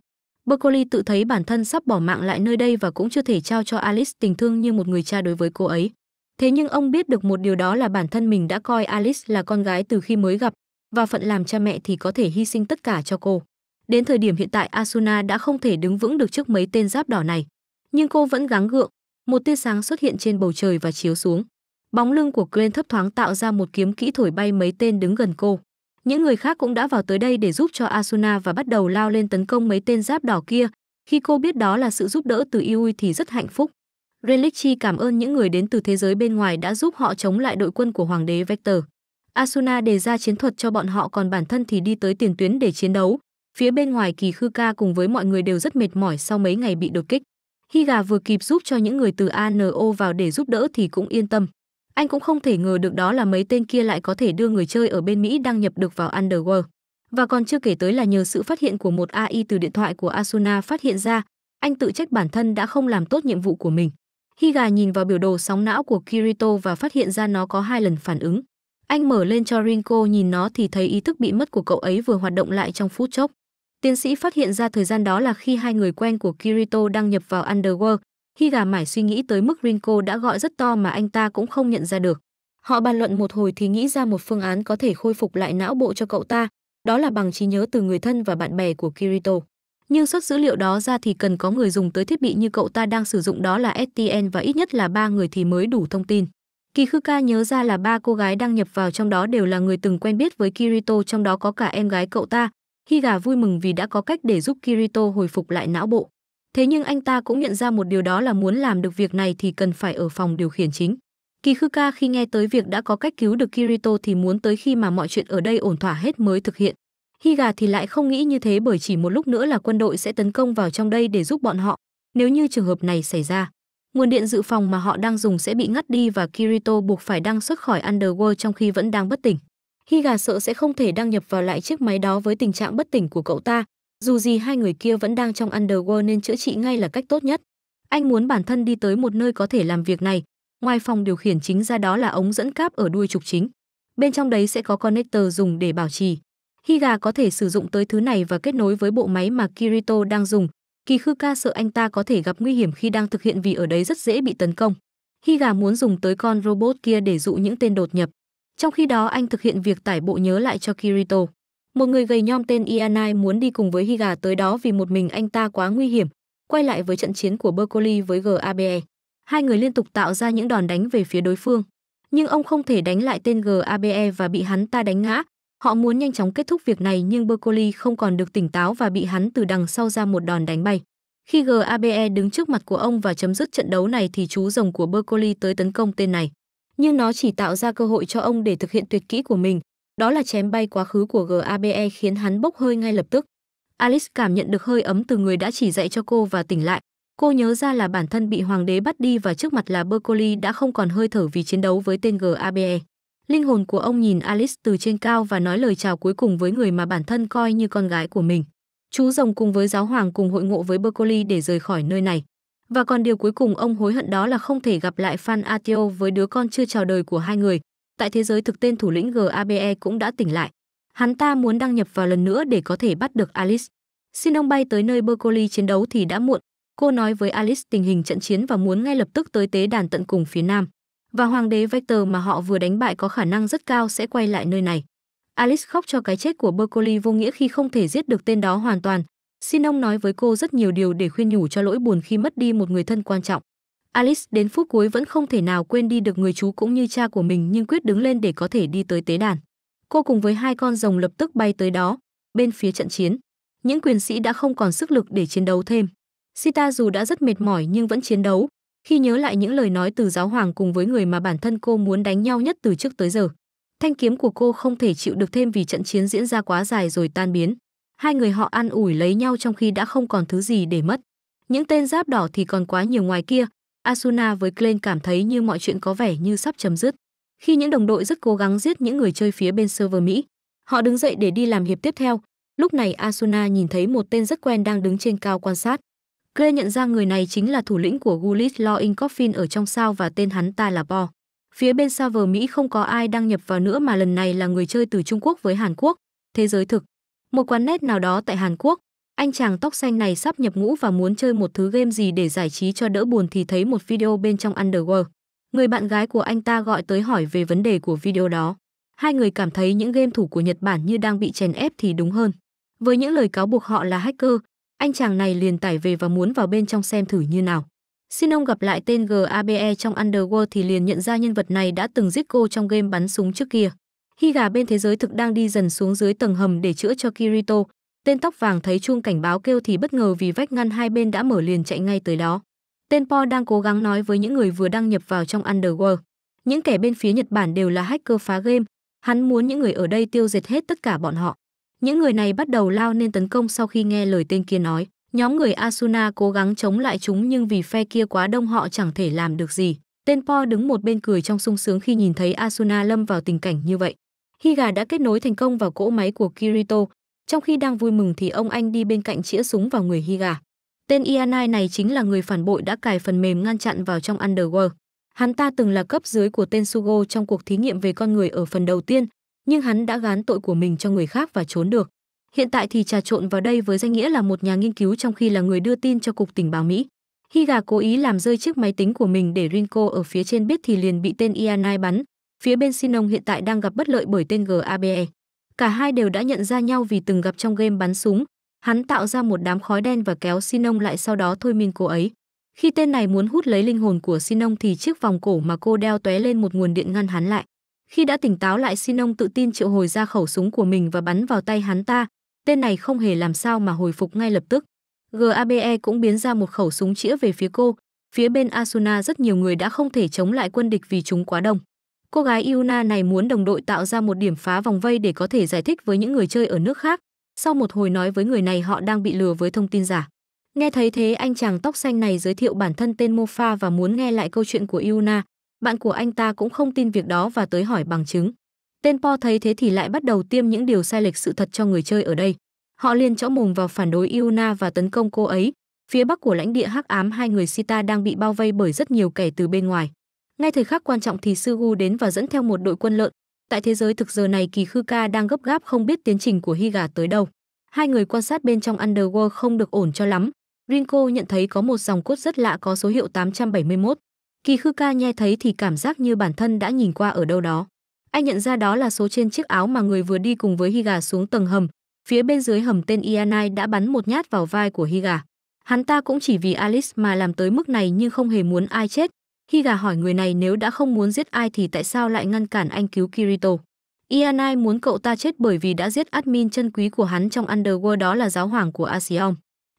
A: Berkeley tự thấy bản thân sắp bỏ mạng lại nơi đây và cũng chưa thể trao cho Alice tình thương như một người cha đối với cô ấy. Thế nhưng ông biết được một điều đó là bản thân mình đã coi Alice là con gái từ khi mới gặp và phận làm cha mẹ thì có thể hy sinh tất cả cho cô. Đến thời điểm hiện tại Asuna đã không thể đứng vững được trước mấy tên giáp đỏ này, nhưng cô vẫn gắng gượng, một tia sáng xuất hiện trên bầu trời và chiếu xuống. Bóng lưng của Glenn thấp thoáng tạo ra một kiếm kỹ thổi bay mấy tên đứng gần cô. Những người khác cũng đã vào tới đây để giúp cho Asuna và bắt đầu lao lên tấn công mấy tên giáp đỏ kia. Khi cô biết đó là sự giúp đỡ từ Yui thì rất hạnh phúc. Relicchi cảm ơn những người đến từ thế giới bên ngoài đã giúp họ chống lại đội quân của Hoàng đế Vector. Asuna đề ra chiến thuật cho bọn họ còn bản thân thì đi tới tiền tuyến để chiến đấu. Phía bên ngoài kỳ khư ca cùng với mọi người đều rất mệt mỏi sau mấy ngày bị đột kích. Hy gà vừa kịp giúp cho những người từ ANO vào để giúp đỡ thì cũng yên tâm. Anh cũng không thể ngờ được đó là mấy tên kia lại có thể đưa người chơi ở bên Mỹ đăng nhập được vào Underworld. Và còn chưa kể tới là nhờ sự phát hiện của một AI từ điện thoại của Asuna phát hiện ra, anh tự trách bản thân đã không làm tốt nhiệm vụ của mình. Higa nhìn vào biểu đồ sóng não của Kirito và phát hiện ra nó có hai lần phản ứng. Anh mở lên cho Rinko nhìn nó thì thấy ý thức bị mất của cậu ấy vừa hoạt động lại trong phút chốc tiến sĩ phát hiện ra thời gian đó là khi hai người quen của Kirito đang nhập vào Underworld, khi gà mải suy nghĩ tới mức Rinko đã gọi rất to mà anh ta cũng không nhận ra được. Họ bàn luận một hồi thì nghĩ ra một phương án có thể khôi phục lại não bộ cho cậu ta, đó là bằng trí nhớ từ người thân và bạn bè của Kirito. Nhưng xuất dữ liệu đó ra thì cần có người dùng tới thiết bị như cậu ta đang sử dụng đó là STN và ít nhất là ba người thì mới đủ thông tin. Kỳ Khư Ca nhớ ra là ba cô gái đang nhập vào trong đó đều là người từng quen biết với Kirito trong đó có cả em gái cậu ta, Higa vui mừng vì đã có cách để giúp Kirito hồi phục lại não bộ. Thế nhưng anh ta cũng nhận ra một điều đó là muốn làm được việc này thì cần phải ở phòng điều khiển chính. Kikuka khi nghe tới việc đã có cách cứu được Kirito thì muốn tới khi mà mọi chuyện ở đây ổn thỏa hết mới thực hiện. Higa thì lại không nghĩ như thế bởi chỉ một lúc nữa là quân đội sẽ tấn công vào trong đây để giúp bọn họ. Nếu như trường hợp này xảy ra, nguồn điện dự phòng mà họ đang dùng sẽ bị ngắt đi và Kirito buộc phải đăng xuất khỏi Underworld trong khi vẫn đang bất tỉnh. Khi gà sợ sẽ không thể đăng nhập vào lại chiếc máy đó với tình trạng bất tỉnh của cậu ta, dù gì hai người kia vẫn đang trong underworld nên chữa trị ngay là cách tốt nhất. Anh muốn bản thân đi tới một nơi có thể làm việc này, ngoài phòng điều khiển chính ra đó là ống dẫn cáp ở đuôi trục chính. Bên trong đấy sẽ có connector dùng để bảo trì. Higa có thể sử dụng tới thứ này và kết nối với bộ máy mà Kirito đang dùng. Kỳ khư ca sợ anh ta có thể gặp nguy hiểm khi đang thực hiện vì ở đấy rất dễ bị tấn công. Higa muốn dùng tới con robot kia để dụ những tên đột nhập. Trong khi đó anh thực hiện việc tải bộ nhớ lại cho Kirito. Một người gầy nhom tên Ianai muốn đi cùng với Higa tới đó vì một mình anh ta quá nguy hiểm, quay lại với trận chiến của Berkeley với GABE. Hai người liên tục tạo ra những đòn đánh về phía đối phương, nhưng ông không thể đánh lại tên GABE và bị hắn ta đánh ngã. Họ muốn nhanh chóng kết thúc việc này nhưng Berkeley không còn được tỉnh táo và bị hắn từ đằng sau ra một đòn đánh bay. Khi GABE đứng trước mặt của ông và chấm dứt trận đấu này thì chú rồng của Berkeley tới tấn công tên này nhưng nó chỉ tạo ra cơ hội cho ông để thực hiện tuyệt kỹ của mình, đó là chém bay quá khứ của GABE khiến hắn bốc hơi ngay lập tức. Alice cảm nhận được hơi ấm từ người đã chỉ dạy cho cô và tỉnh lại. Cô nhớ ra là bản thân bị hoàng đế bắt đi và trước mặt là Berkeley đã không còn hơi thở vì chiến đấu với tên GABE. Linh hồn của ông nhìn Alice từ trên cao và nói lời chào cuối cùng với người mà bản thân coi như con gái của mình. Chú rồng cùng với giáo hoàng cùng hội ngộ với Berkeley để rời khỏi nơi này. Và còn điều cuối cùng ông hối hận đó là không thể gặp lại Phan Atio với đứa con chưa chào đời của hai người. Tại thế giới thực tên thủ lĩnh GABE cũng đã tỉnh lại. Hắn ta muốn đăng nhập vào lần nữa để có thể bắt được Alice. Xin ông bay tới nơi Berkeley chiến đấu thì đã muộn. Cô nói với Alice tình hình trận chiến và muốn ngay lập tức tới tế đàn tận cùng phía nam. Và hoàng đế Vector mà họ vừa đánh bại có khả năng rất cao sẽ quay lại nơi này. Alice khóc cho cái chết của Berkeley vô nghĩa khi không thể giết được tên đó hoàn toàn, Xin ông nói với cô rất nhiều điều để khuyên nhủ cho lỗi buồn khi mất đi một người thân quan trọng. Alice đến phút cuối vẫn không thể nào quên đi được người chú cũng như cha của mình nhưng quyết đứng lên để có thể đi tới tế đàn. Cô cùng với hai con rồng lập tức bay tới đó, bên phía trận chiến. Những quyền sĩ đã không còn sức lực để chiến đấu thêm. Sita dù đã rất mệt mỏi nhưng vẫn chiến đấu, khi nhớ lại những lời nói từ giáo hoàng cùng với người mà bản thân cô muốn đánh nhau nhất từ trước tới giờ. Thanh kiếm của cô không thể chịu được thêm vì trận chiến diễn ra quá dài rồi tan biến. Hai người họ an ủi lấy nhau trong khi đã không còn thứ gì để mất. Những tên giáp đỏ thì còn quá nhiều ngoài kia. Asuna với Klein cảm thấy như mọi chuyện có vẻ như sắp chấm dứt. Khi những đồng đội rất cố gắng giết những người chơi phía bên server Mỹ, họ đứng dậy để đi làm hiệp tiếp theo. Lúc này Asuna nhìn thấy một tên rất quen đang đứng trên cao quan sát. Clay nhận ra người này chính là thủ lĩnh của Gulit Loin Coffin ở trong sao và tên hắn ta là Bo. Phía bên server Mỹ không có ai đăng nhập vào nữa mà lần này là người chơi từ Trung Quốc với Hàn Quốc, thế giới thực. Một quán net nào đó tại Hàn Quốc, anh chàng tóc xanh này sắp nhập ngũ và muốn chơi một thứ game gì để giải trí cho đỡ buồn thì thấy một video bên trong Underworld. Người bạn gái của anh ta gọi tới hỏi về vấn đề của video đó. Hai người cảm thấy những game thủ của Nhật Bản như đang bị chèn ép thì đúng hơn. Với những lời cáo buộc họ là hacker, anh chàng này liền tải về và muốn vào bên trong xem thử như nào. Xin ông gặp lại tên GABE trong Underworld thì liền nhận ra nhân vật này đã từng giết cô trong game bắn súng trước kia. Khi bên thế giới thực đang đi dần xuống dưới tầng hầm để chữa cho Kirito, tên tóc vàng thấy chuông cảnh báo kêu thì bất ngờ vì vách ngăn hai bên đã mở liền chạy ngay tới đó. Tên Po đang cố gắng nói với những người vừa đăng nhập vào trong Underworld. Những kẻ bên phía Nhật Bản đều là hacker phá game, hắn muốn những người ở đây tiêu diệt hết tất cả bọn họ. Những người này bắt đầu lao nên tấn công sau khi nghe lời tên kia nói. Nhóm người Asuna cố gắng chống lại chúng nhưng vì phe kia quá đông họ chẳng thể làm được gì. Tên Po đứng một bên cười trong sung sướng khi nhìn thấy Asuna lâm vào tình cảnh như vậy. Khi gà đã kết nối thành công vào cỗ máy của Kirito, trong khi đang vui mừng thì ông anh đi bên cạnh chĩa súng vào người Higa. Tên Ianai này chính là người phản bội đã cài phần mềm ngăn chặn vào trong Underworld. Hắn ta từng là cấp dưới của tên Sugo trong cuộc thí nghiệm về con người ở phần đầu tiên, nhưng hắn đã gán tội của mình cho người khác và trốn được. Hiện tại thì trà trộn vào đây với danh nghĩa là một nhà nghiên cứu trong khi là người đưa tin cho cục tình báo Mỹ. Higa cố ý làm rơi chiếc máy tính của mình để Rinko ở phía trên biết thì liền bị tên Ianai bắn, Phía bên Sinon hiện tại đang gặp bất lợi bởi tên GABE. Cả hai đều đã nhận ra nhau vì từng gặp trong game bắn súng. Hắn tạo ra một đám khói đen và kéo Sinon lại sau đó thôi miên cô ấy. Khi tên này muốn hút lấy linh hồn của Sinon thì chiếc vòng cổ mà cô đeo tóe lên một nguồn điện ngăn hắn lại. Khi đã tỉnh táo lại Sinon tự tin triệu hồi ra khẩu súng của mình và bắn vào tay hắn ta. Tên này không hề làm sao mà hồi phục ngay lập tức. GABE cũng biến ra một khẩu súng chĩa về phía cô. Phía bên Asuna rất nhiều người đã không thể chống lại quân địch vì chúng quá đông. Cô gái Yuna này muốn đồng đội tạo ra một điểm phá vòng vây để có thể giải thích với những người chơi ở nước khác. Sau một hồi nói với người này họ đang bị lừa với thông tin giả. Nghe thấy thế anh chàng tóc xanh này giới thiệu bản thân tên Mofa và muốn nghe lại câu chuyện của Yuna. Bạn của anh ta cũng không tin việc đó và tới hỏi bằng chứng. Tên Po thấy thế thì lại bắt đầu tiêm những điều sai lệch sự thật cho người chơi ở đây. Họ liền chõ mồm vào phản đối Yuna và tấn công cô ấy. Phía bắc của lãnh địa hắc ám hai người Sita đang bị bao vây bởi rất nhiều kẻ từ bên ngoài. Ngay thời khắc quan trọng thì sư u đến và dẫn theo một đội quân lợn. Tại thế giới thực giờ này Kỳ Khư Ca đang gấp gáp không biết tiến trình của hy gà tới đâu. Hai người quan sát bên trong Underworld không được ổn cho lắm. Rinko nhận thấy có một dòng cốt rất lạ có số hiệu 871. Kỳ Khư Ca nghe thấy thì cảm giác như bản thân đã nhìn qua ở đâu đó. Anh nhận ra đó là số trên chiếc áo mà người vừa đi cùng với hy gà xuống tầng hầm. Phía bên dưới hầm tên Ianai đã bắn một nhát vào vai của hy gà. Hắn ta cũng chỉ vì Alice mà làm tới mức này nhưng không hề muốn ai chết, khi gà hỏi người này nếu đã không muốn giết ai thì tại sao lại ngăn cản anh cứu Kirito. Ianai muốn cậu ta chết bởi vì đã giết admin chân quý của hắn trong Underworld đó là giáo hoàng của Aseon.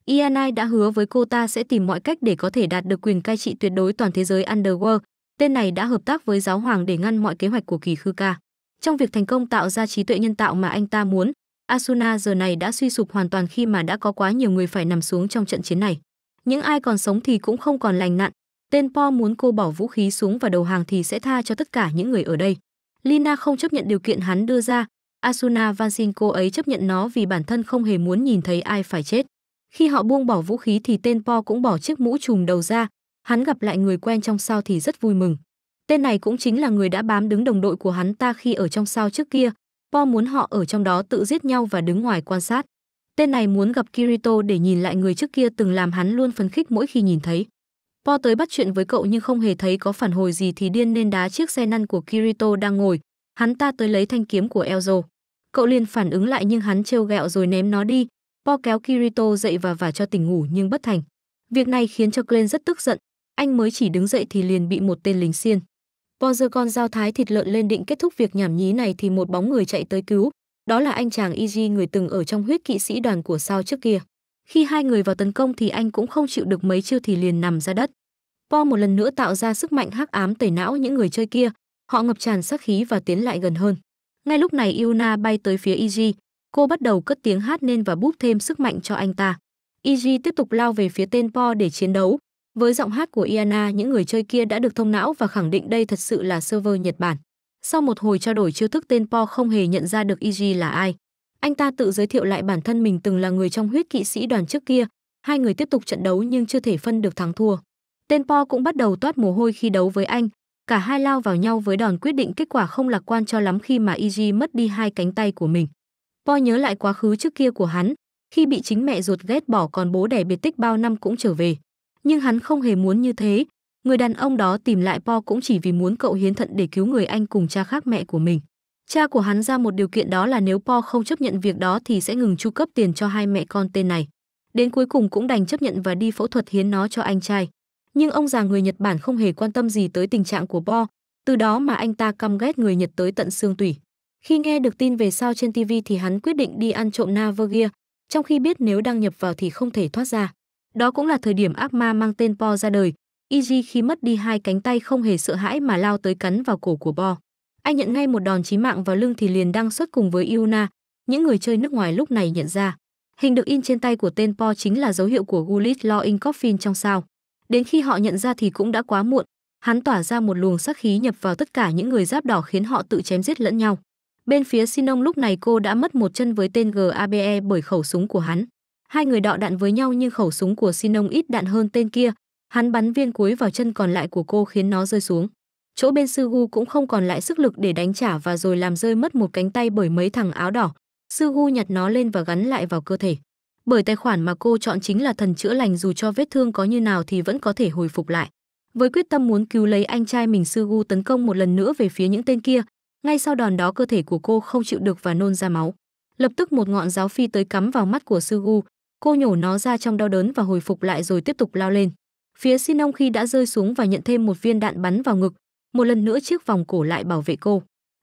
A: Ianai đã hứa với cô ta sẽ tìm mọi cách để có thể đạt được quyền cai trị tuyệt đối toàn thế giới Underworld. Tên này đã hợp tác với giáo hoàng để ngăn mọi kế hoạch của kỳ khư ca. Trong việc thành công tạo ra trí tuệ nhân tạo mà anh ta muốn, Asuna giờ này đã suy sụp hoàn toàn khi mà đã có quá nhiều người phải nằm xuống trong trận chiến này. Những ai còn sống thì cũng không còn lành nạn, Tên Po muốn cô bỏ vũ khí xuống và đầu hàng thì sẽ tha cho tất cả những người ở đây. Lina không chấp nhận điều kiện hắn đưa ra. Asuna van xin cô ấy chấp nhận nó vì bản thân không hề muốn nhìn thấy ai phải chết. Khi họ buông bỏ vũ khí thì tên Po cũng bỏ chiếc mũ trùm đầu ra. Hắn gặp lại người quen trong sao thì rất vui mừng. Tên này cũng chính là người đã bám đứng đồng đội của hắn ta khi ở trong sao trước kia. Po muốn họ ở trong đó tự giết nhau và đứng ngoài quan sát. Tên này muốn gặp Kirito để nhìn lại người trước kia từng làm hắn luôn phấn khích mỗi khi nhìn thấy. Po tới bắt chuyện với cậu nhưng không hề thấy có phản hồi gì thì điên nên đá chiếc xe năn của Kirito đang ngồi. Hắn ta tới lấy thanh kiếm của Elzo. Cậu liền phản ứng lại nhưng hắn trêu ghẹo rồi ném nó đi. Po kéo Kirito dậy và vả cho tỉnh ngủ nhưng bất thành. Việc này khiến cho Glenn rất tức giận. Anh mới chỉ đứng dậy thì liền bị một tên lính xiên. Po giơ con dao thái thịt lợn lên định kết thúc việc nhảm nhí này thì một bóng người chạy tới cứu. Đó là anh chàng Iji người từng ở trong huyết kỵ sĩ đoàn của sao trước kia. Khi hai người vào tấn công thì anh cũng không chịu được mấy chiêu thì liền nằm ra đất. Po một lần nữa tạo ra sức mạnh hắc ám tẩy não những người chơi kia, họ ngập tràn sát khí và tiến lại gần hơn. Ngay lúc này Yuna bay tới phía Iji, cô bắt đầu cất tiếng hát nên và búp thêm sức mạnh cho anh ta. Iji tiếp tục lao về phía tên Po để chiến đấu. Với giọng hát của Iana, những người chơi kia đã được thông não và khẳng định đây thật sự là server Nhật Bản. Sau một hồi trao đổi chiêu thức tên Po không hề nhận ra được Iji là ai. Anh ta tự giới thiệu lại bản thân mình từng là người trong huyết kỵ sĩ đoàn trước kia. Hai người tiếp tục trận đấu nhưng chưa thể phân được thắng thua. Tên Po cũng bắt đầu toát mồ hôi khi đấu với anh. Cả hai lao vào nhau với đòn quyết định kết quả không lạc quan cho lắm khi mà Iji mất đi hai cánh tay của mình. Po nhớ lại quá khứ trước kia của hắn, khi bị chính mẹ ruột ghét bỏ còn bố đẻ biệt tích bao năm cũng trở về. Nhưng hắn không hề muốn như thế. Người đàn ông đó tìm lại Po cũng chỉ vì muốn cậu hiến thận để cứu người anh cùng cha khác mẹ của mình. Cha của hắn ra một điều kiện đó là nếu Po không chấp nhận việc đó thì sẽ ngừng chu cấp tiền cho hai mẹ con tên này. Đến cuối cùng cũng đành chấp nhận và đi phẫu thuật hiến nó cho anh trai nhưng ông già người Nhật Bản không hề quan tâm gì tới tình trạng của Bo, từ đó mà anh ta căm ghét người Nhật tới tận xương tủy. Khi nghe được tin về sao trên TV thì hắn quyết định đi ăn trộm Navergear, trong khi biết nếu đăng nhập vào thì không thể thoát ra. Đó cũng là thời điểm ác ma mang tên Po ra đời. Eiji khi mất đi hai cánh tay không hề sợ hãi mà lao tới cắn vào cổ của Bo. Anh nhận ngay một đòn chí mạng vào lưng thì liền đăng xuất cùng với Yuna. Những người chơi nước ngoài lúc này nhận ra. Hình được in trên tay của tên Po chính là dấu hiệu của Gulit Law in Coffin trong sao. Đến khi họ nhận ra thì cũng đã quá muộn, hắn tỏa ra một luồng sắc khí nhập vào tất cả những người giáp đỏ khiến họ tự chém giết lẫn nhau. Bên phía Sinon lúc này cô đã mất một chân với tên GABE bởi khẩu súng của hắn. Hai người đọ đạn với nhau nhưng khẩu súng của Sinon ít đạn hơn tên kia. Hắn bắn viên cuối vào chân còn lại của cô khiến nó rơi xuống. Chỗ bên Sugu cũng không còn lại sức lực để đánh trả và rồi làm rơi mất một cánh tay bởi mấy thằng áo đỏ. Sugu nhặt nó lên và gắn lại vào cơ thể bởi tài khoản mà cô chọn chính là thần chữa lành dù cho vết thương có như nào thì vẫn có thể hồi phục lại. Với quyết tâm muốn cứu lấy anh trai mình sư gu tấn công một lần nữa về phía những tên kia, ngay sau đòn đó cơ thể của cô không chịu được và nôn ra máu. Lập tức một ngọn giáo phi tới cắm vào mắt của sư gu cô nhổ nó ra trong đau đớn và hồi phục lại rồi tiếp tục lao lên. Phía Sinong khi đã rơi xuống và nhận thêm một viên đạn bắn vào ngực, một lần nữa chiếc vòng cổ lại bảo vệ cô.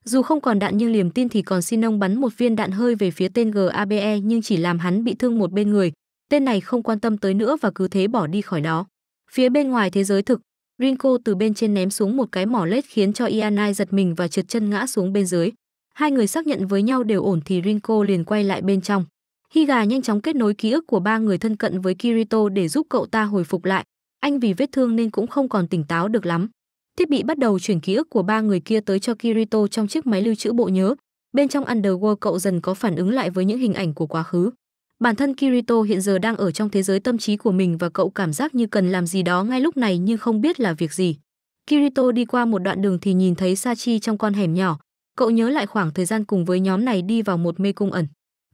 A: Dù không còn đạn nhưng liềm tin thì còn xin ông bắn một viên đạn hơi về phía tên GABE nhưng chỉ làm hắn bị thương một bên người. Tên này không quan tâm tới nữa và cứ thế bỏ đi khỏi đó. Phía bên ngoài thế giới thực, Rinko từ bên trên ném xuống một cái mỏ lết khiến cho Ianai giật mình và trượt chân ngã xuống bên dưới. Hai người xác nhận với nhau đều ổn thì Rinko liền quay lại bên trong. Higa nhanh chóng kết nối ký ức của ba người thân cận với Kirito để giúp cậu ta hồi phục lại. Anh vì vết thương nên cũng không còn tỉnh táo được lắm. Thiết bị bắt đầu chuyển ký ức của ba người kia tới cho Kirito trong chiếc máy lưu trữ bộ nhớ. Bên trong Underworld cậu dần có phản ứng lại với những hình ảnh của quá khứ. Bản thân Kirito hiện giờ đang ở trong thế giới tâm trí của mình và cậu cảm giác như cần làm gì đó ngay lúc này nhưng không biết là việc gì. Kirito đi qua một đoạn đường thì nhìn thấy Sachi trong con hẻm nhỏ. Cậu nhớ lại khoảng thời gian cùng với nhóm này đi vào một mê cung ẩn.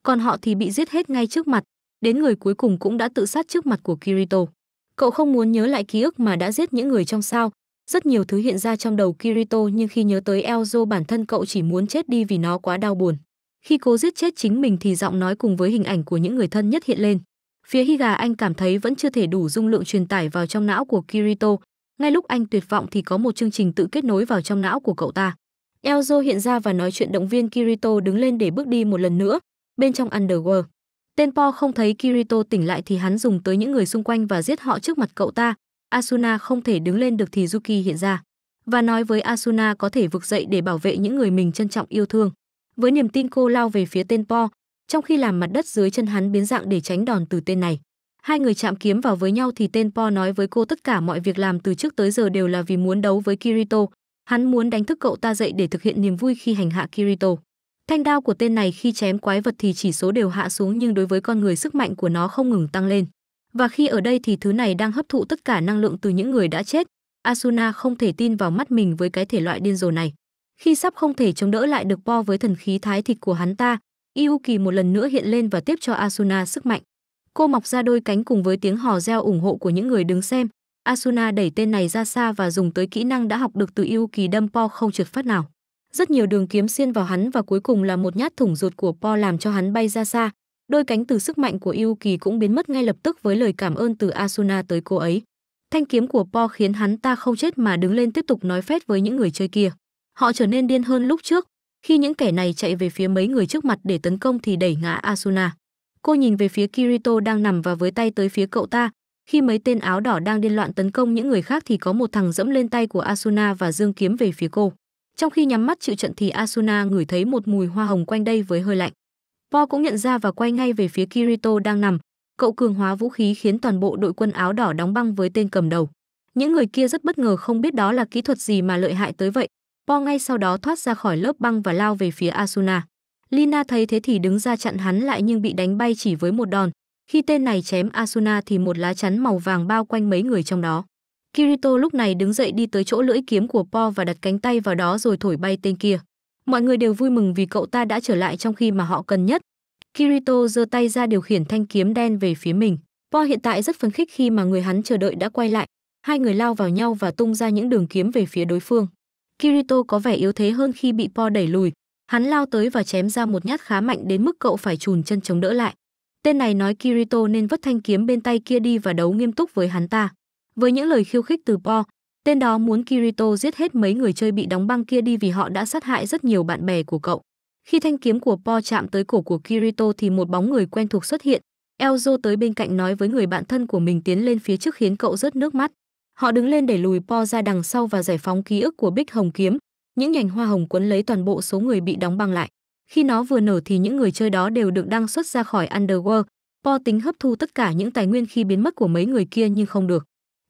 A: Còn họ thì bị giết hết ngay trước mặt, đến người cuối cùng cũng đã tự sát trước mặt của Kirito. Cậu không muốn nhớ lại ký ức mà đã giết những người trong sao, rất nhiều thứ hiện ra trong đầu Kirito nhưng khi nhớ tới Elzo bản thân cậu chỉ muốn chết đi vì nó quá đau buồn. Khi cố giết chết chính mình thì giọng nói cùng với hình ảnh của những người thân nhất hiện lên. Phía Higa anh cảm thấy vẫn chưa thể đủ dung lượng truyền tải vào trong não của Kirito. Ngay lúc anh tuyệt vọng thì có một chương trình tự kết nối vào trong não của cậu ta. Elzo hiện ra và nói chuyện động viên Kirito đứng lên để bước đi một lần nữa, bên trong Underworld. Tên Po không thấy Kirito tỉnh lại thì hắn dùng tới những người xung quanh và giết họ trước mặt cậu ta, Asuna không thể đứng lên được thì Yuki hiện ra và nói với Asuna có thể vực dậy để bảo vệ những người mình trân trọng yêu thương. Với niềm tin cô lao về phía tên Po, trong khi làm mặt đất dưới chân hắn biến dạng để tránh đòn từ tên này. Hai người chạm kiếm vào với nhau thì tên Po nói với cô tất cả mọi việc làm từ trước tới giờ đều là vì muốn đấu với Kirito. Hắn muốn đánh thức cậu ta dậy để thực hiện niềm vui khi hành hạ Kirito. Thanh đao của tên này khi chém quái vật thì chỉ số đều hạ xuống nhưng đối với con người sức mạnh của nó không ngừng tăng lên. Và khi ở đây thì thứ này đang hấp thụ tất cả năng lượng từ những người đã chết. Asuna không thể tin vào mắt mình với cái thể loại điên rồ này. Khi sắp không thể chống đỡ lại được Po với thần khí thái thịt của hắn ta, Yuki một lần nữa hiện lên và tiếp cho Asuna sức mạnh. Cô mọc ra đôi cánh cùng với tiếng hò reo ủng hộ của những người đứng xem. Asuna đẩy tên này ra xa và dùng tới kỹ năng đã học được từ Yuki đâm Po không trượt phát nào. Rất nhiều đường kiếm xiên vào hắn và cuối cùng là một nhát thủng ruột của Po làm cho hắn bay ra xa, đôi cánh từ sức mạnh của Yuki cũng biến mất ngay lập tức với lời cảm ơn từ Asuna tới cô ấy. Thanh kiếm của Po khiến hắn ta không chết mà đứng lên tiếp tục nói phét với những người chơi kia. Họ trở nên điên hơn lúc trước, khi những kẻ này chạy về phía mấy người trước mặt để tấn công thì đẩy ngã Asuna. Cô nhìn về phía Kirito đang nằm và với tay tới phía cậu ta, khi mấy tên áo đỏ đang điên loạn tấn công những người khác thì có một thằng dẫm lên tay của Asuna và dương kiếm về phía cô. Trong khi nhắm mắt chịu trận thì Asuna ngửi thấy một mùi hoa hồng quanh đây với hơi lạnh. Po cũng nhận ra và quay ngay về phía Kirito đang nằm. Cậu cường hóa vũ khí khiến toàn bộ đội quân áo đỏ đóng băng với tên cầm đầu. Những người kia rất bất ngờ không biết đó là kỹ thuật gì mà lợi hại tới vậy. Po ngay sau đó thoát ra khỏi lớp băng và lao về phía Asuna. Lina thấy thế thì đứng ra chặn hắn lại nhưng bị đánh bay chỉ với một đòn. Khi tên này chém Asuna thì một lá chắn màu vàng bao quanh mấy người trong đó. Kirito lúc này đứng dậy đi tới chỗ lưỡi kiếm của Po và đặt cánh tay vào đó rồi thổi bay tên kia. Mọi người đều vui mừng vì cậu ta đã trở lại trong khi mà họ cần nhất. Kirito giơ tay ra điều khiển thanh kiếm đen về phía mình. Po hiện tại rất phấn khích khi mà người hắn chờ đợi đã quay lại. Hai người lao vào nhau và tung ra những đường kiếm về phía đối phương. Kirito có vẻ yếu thế hơn khi bị Po đẩy lùi. Hắn lao tới và chém ra một nhát khá mạnh đến mức cậu phải chùn chân chống đỡ lại. Tên này nói Kirito nên vứt thanh kiếm bên tay kia đi và đấu nghiêm túc với hắn ta. Với những lời khiêu khích từ Po, Tên đó muốn Kirito giết hết mấy người chơi bị đóng băng kia đi vì họ đã sát hại rất nhiều bạn bè của cậu. Khi thanh kiếm của Po chạm tới cổ của Kirito thì một bóng người quen thuộc xuất hiện. Elzo tới bên cạnh nói với người bạn thân của mình tiến lên phía trước khiến cậu rớt nước mắt. Họ đứng lên để lùi Po ra đằng sau và giải phóng ký ức của Bích Hồng Kiếm. Những nhành hoa hồng quấn lấy toàn bộ số người bị đóng băng lại. Khi nó vừa nở thì những người chơi đó đều được đăng xuất ra khỏi Underworld. Po tính hấp thu tất cả những tài nguyên khi biến mất của mấy người kia nhưng không được.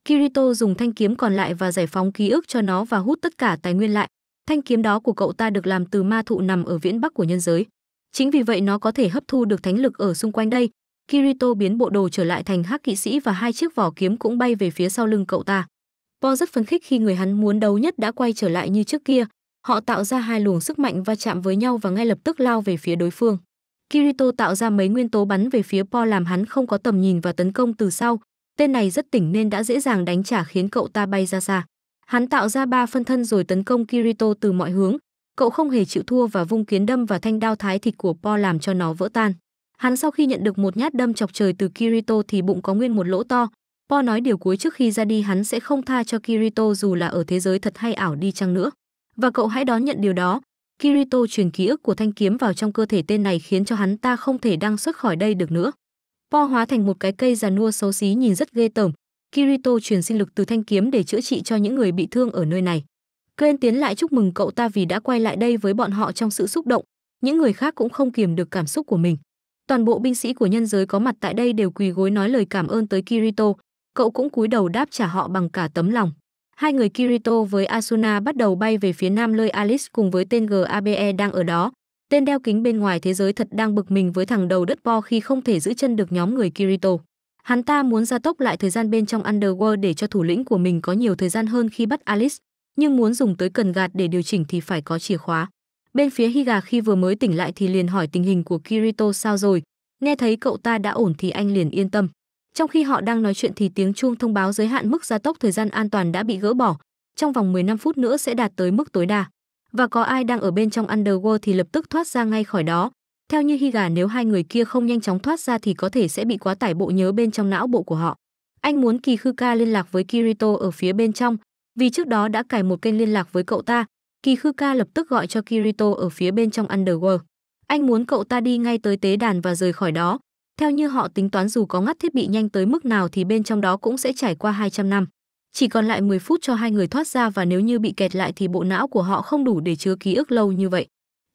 A: Kirito dùng thanh kiếm còn lại và giải phóng ký ức cho nó và hút tất cả tài nguyên lại. Thanh kiếm đó của cậu ta được làm từ ma thụ nằm ở viễn bắc của nhân giới. Chính vì vậy nó có thể hấp thu được thánh lực ở xung quanh đây. Kirito biến bộ đồ trở lại thành hắc kỵ sĩ và hai chiếc vỏ kiếm cũng bay về phía sau lưng cậu ta. Po rất phấn khích khi người hắn muốn đấu nhất đã quay trở lại như trước kia. Họ tạo ra hai luồng sức mạnh va chạm với nhau và ngay lập tức lao về phía đối phương. Kirito tạo ra mấy nguyên tố bắn về phía Po làm hắn không có tầm nhìn và tấn công từ sau, Tên này rất tỉnh nên đã dễ dàng đánh trả khiến cậu ta bay ra xa. Hắn tạo ra ba phân thân rồi tấn công Kirito từ mọi hướng. Cậu không hề chịu thua và vung kiến đâm và thanh đao thái thịt của Po làm cho nó vỡ tan. Hắn sau khi nhận được một nhát đâm chọc trời từ Kirito thì bụng có nguyên một lỗ to. Po nói điều cuối trước khi ra đi hắn sẽ không tha cho Kirito dù là ở thế giới thật hay ảo đi chăng nữa. Và cậu hãy đón nhận điều đó. Kirito truyền ký ức của thanh kiếm vào trong cơ thể tên này khiến cho hắn ta không thể đăng xuất khỏi đây được nữa. Po hóa thành một cái cây già nua xấu xí nhìn rất ghê tởm. Kirito truyền sinh lực từ thanh kiếm để chữa trị cho những người bị thương ở nơi này. Kren tiến lại chúc mừng cậu ta vì đã quay lại đây với bọn họ trong sự xúc động. Những người khác cũng không kiềm được cảm xúc của mình. Toàn bộ binh sĩ của nhân giới có mặt tại đây đều quỳ gối nói lời cảm ơn tới Kirito. Cậu cũng cúi đầu đáp trả họ bằng cả tấm lòng. Hai người Kirito với Asuna bắt đầu bay về phía nam nơi Alice cùng với tên GABE đang ở đó. Tên đeo kính bên ngoài thế giới thật đang bực mình với thằng đầu đất bo khi không thể giữ chân được nhóm người Kirito. Hắn ta muốn gia tốc lại thời gian bên trong Underworld để cho thủ lĩnh của mình có nhiều thời gian hơn khi bắt Alice, nhưng muốn dùng tới cần gạt để điều chỉnh thì phải có chìa khóa. Bên phía Higa khi vừa mới tỉnh lại thì liền hỏi tình hình của Kirito sao rồi, nghe thấy cậu ta đã ổn thì anh liền yên tâm. Trong khi họ đang nói chuyện thì tiếng chuông thông báo giới hạn mức gia tốc thời gian an toàn đã bị gỡ bỏ, trong vòng 15 phút nữa sẽ đạt tới mức tối đa và có ai đang ở bên trong Underworld thì lập tức thoát ra ngay khỏi đó. Theo như Higa nếu hai người kia không nhanh chóng thoát ra thì có thể sẽ bị quá tải bộ nhớ bên trong não bộ của họ. Anh muốn Kikuka liên lạc với Kirito ở phía bên trong, vì trước đó đã cài một kênh liên lạc với cậu ta. Kikuka lập tức gọi cho Kirito ở phía bên trong Underworld. Anh muốn cậu ta đi ngay tới tế đàn và rời khỏi đó. Theo như họ tính toán dù có ngắt thiết bị nhanh tới mức nào thì bên trong đó cũng sẽ trải qua 200 năm. Chỉ còn lại 10 phút cho hai người thoát ra và nếu như bị kẹt lại thì bộ não của họ không đủ để chứa ký ức lâu như vậy.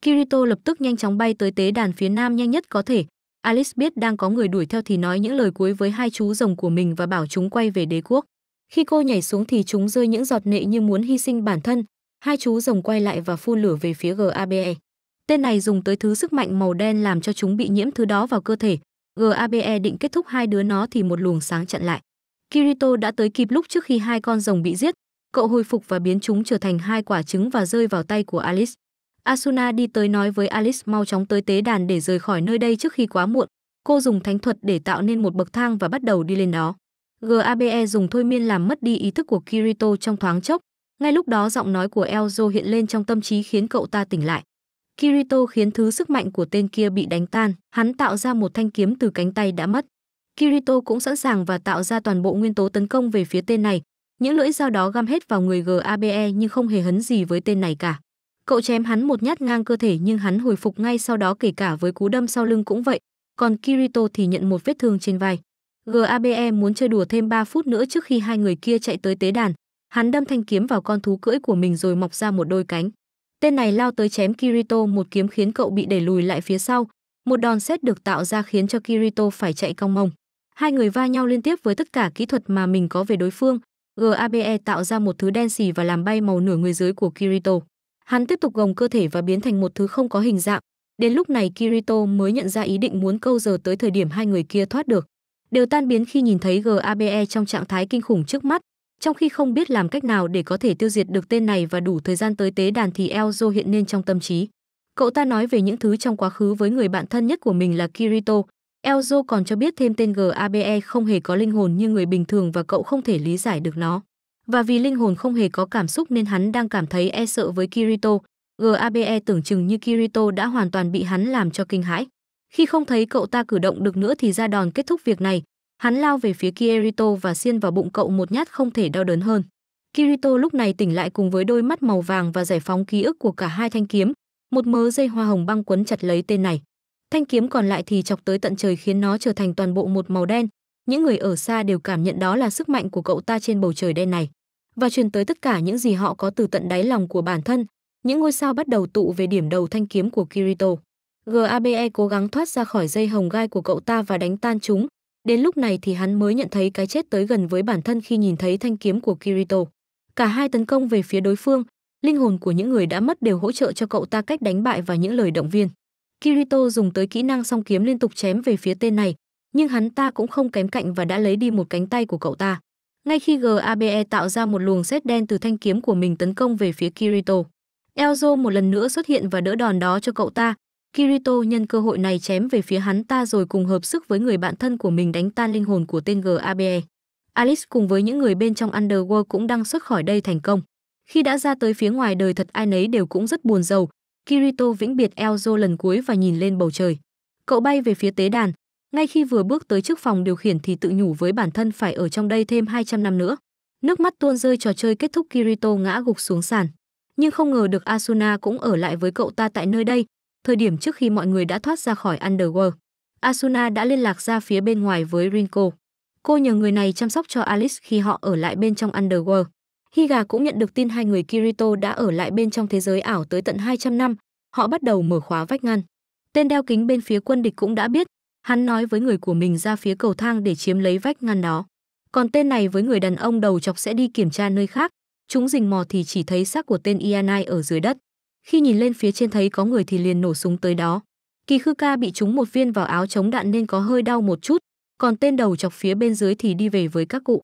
A: Kirito lập tức nhanh chóng bay tới tế đàn phía nam nhanh nhất có thể. Alice biết đang có người đuổi theo thì nói những lời cuối với hai chú rồng của mình và bảo chúng quay về đế quốc. Khi cô nhảy xuống thì chúng rơi những giọt nệ như muốn hy sinh bản thân. Hai chú rồng quay lại và phun lửa về phía GABE. Tên này dùng tới thứ sức mạnh màu đen làm cho chúng bị nhiễm thứ đó vào cơ thể. GABE định kết thúc hai đứa nó thì một luồng sáng chặn lại. Kirito đã tới kịp lúc trước khi hai con rồng bị giết, cậu hồi phục và biến chúng trở thành hai quả trứng và rơi vào tay của Alice. Asuna đi tới nói với Alice mau chóng tới tế đàn để rời khỏi nơi đây trước khi quá muộn. Cô dùng thánh thuật để tạo nên một bậc thang và bắt đầu đi lên đó. GABE dùng thôi miên làm mất đi ý thức của Kirito trong thoáng chốc. Ngay lúc đó giọng nói của Elzo hiện lên trong tâm trí khiến cậu ta tỉnh lại. Kirito khiến thứ sức mạnh của tên kia bị đánh tan, hắn tạo ra một thanh kiếm từ cánh tay đã mất. Kirito cũng sẵn sàng và tạo ra toàn bộ nguyên tố tấn công về phía tên này. Những lưỡi dao đó găm hết vào người GABE nhưng không hề hấn gì với tên này cả. Cậu chém hắn một nhát ngang cơ thể nhưng hắn hồi phục ngay sau đó kể cả với cú đâm sau lưng cũng vậy, còn Kirito thì nhận một vết thương trên vai. GABE muốn chơi đùa thêm 3 phút nữa trước khi hai người kia chạy tới tế đàn. Hắn đâm thanh kiếm vào con thú cưỡi của mình rồi mọc ra một đôi cánh. Tên này lao tới chém Kirito một kiếm khiến cậu bị đẩy lùi lại phía sau. Một đòn xét được tạo ra khiến cho Kirito phải chạy cong mông. Hai người va nhau liên tiếp với tất cả kỹ thuật mà mình có về đối phương. GABE tạo ra một thứ đen xì và làm bay màu nửa người dưới của Kirito. Hắn tiếp tục gồng cơ thể và biến thành một thứ không có hình dạng. Đến lúc này Kirito mới nhận ra ý định muốn câu giờ tới thời điểm hai người kia thoát được. Đều tan biến khi nhìn thấy GABE trong trạng thái kinh khủng trước mắt, trong khi không biết làm cách nào để có thể tiêu diệt được tên này và đủ thời gian tới tế đàn thì Elzo hiện lên trong tâm trí. Cậu ta nói về những thứ trong quá khứ với người bạn thân nhất của mình là Kirito, Elzo còn cho biết thêm tên GABE không hề có linh hồn như người bình thường và cậu không thể lý giải được nó. Và vì linh hồn không hề có cảm xúc nên hắn đang cảm thấy e sợ với Kirito. GABE tưởng chừng như Kirito đã hoàn toàn bị hắn làm cho kinh hãi. Khi không thấy cậu ta cử động được nữa thì ra đòn kết thúc việc này, hắn lao về phía Kirito và xiên vào bụng cậu một nhát không thể đau đớn hơn. Kirito lúc này tỉnh lại cùng với đôi mắt màu vàng và giải phóng ký ức của cả hai thanh kiếm, một mớ dây hoa hồng băng quấn chặt lấy tên này thanh kiếm còn lại thì chọc tới tận trời khiến nó trở thành toàn bộ một màu đen những người ở xa đều cảm nhận đó là sức mạnh của cậu ta trên bầu trời đen này và truyền tới tất cả những gì họ có từ tận đáy lòng của bản thân những ngôi sao bắt đầu tụ về điểm đầu thanh kiếm của kirito gabe cố gắng thoát ra khỏi dây hồng gai của cậu ta và đánh tan chúng đến lúc này thì hắn mới nhận thấy cái chết tới gần với bản thân khi nhìn thấy thanh kiếm của kirito cả hai tấn công về phía đối phương linh hồn của những người đã mất đều hỗ trợ cho cậu ta cách đánh bại và những lời động viên Kirito dùng tới kỹ năng song kiếm liên tục chém về phía tên này, nhưng hắn ta cũng không kém cạnh và đã lấy đi một cánh tay của cậu ta. Ngay khi GABE tạo ra một luồng sét đen từ thanh kiếm của mình tấn công về phía Kirito, Elzo một lần nữa xuất hiện và đỡ đòn đó cho cậu ta. Kirito nhân cơ hội này chém về phía hắn ta rồi cùng hợp sức với người bạn thân của mình đánh tan linh hồn của tên GABE. Alice cùng với những người bên trong Underworld cũng đang xuất khỏi đây thành công. Khi đã ra tới phía ngoài đời thật ai nấy đều cũng rất buồn giàu. Kirito vĩnh biệt Elzo lần cuối và nhìn lên bầu trời. Cậu bay về phía tế đàn, ngay khi vừa bước tới trước phòng điều khiển thì tự nhủ với bản thân phải ở trong đây thêm 200 năm nữa. Nước mắt tuôn rơi trò chơi kết thúc Kirito ngã gục xuống sàn. Nhưng không ngờ được Asuna cũng ở lại với cậu ta tại nơi đây, thời điểm trước khi mọi người đã thoát ra khỏi Underworld. Asuna đã liên lạc ra phía bên ngoài với Rinko. Cô nhờ người này chăm sóc cho Alice khi họ ở lại bên trong Underworld. Higa cũng nhận được tin hai người Kirito đã ở lại bên trong thế giới ảo tới tận 200 năm, họ bắt đầu mở khóa vách ngăn. Tên đeo kính bên phía quân địch cũng đã biết, hắn nói với người của mình ra phía cầu thang để chiếm lấy vách ngăn đó. Còn tên này với người đàn ông đầu chọc sẽ đi kiểm tra nơi khác, chúng rình mò thì chỉ thấy xác của tên Ianai ở dưới đất. Khi nhìn lên phía trên thấy có người thì liền nổ súng tới đó. Kỳ Khư Ca bị trúng một viên vào áo chống đạn nên có hơi đau một chút, còn tên đầu chọc phía bên dưới thì đi về với các cụ.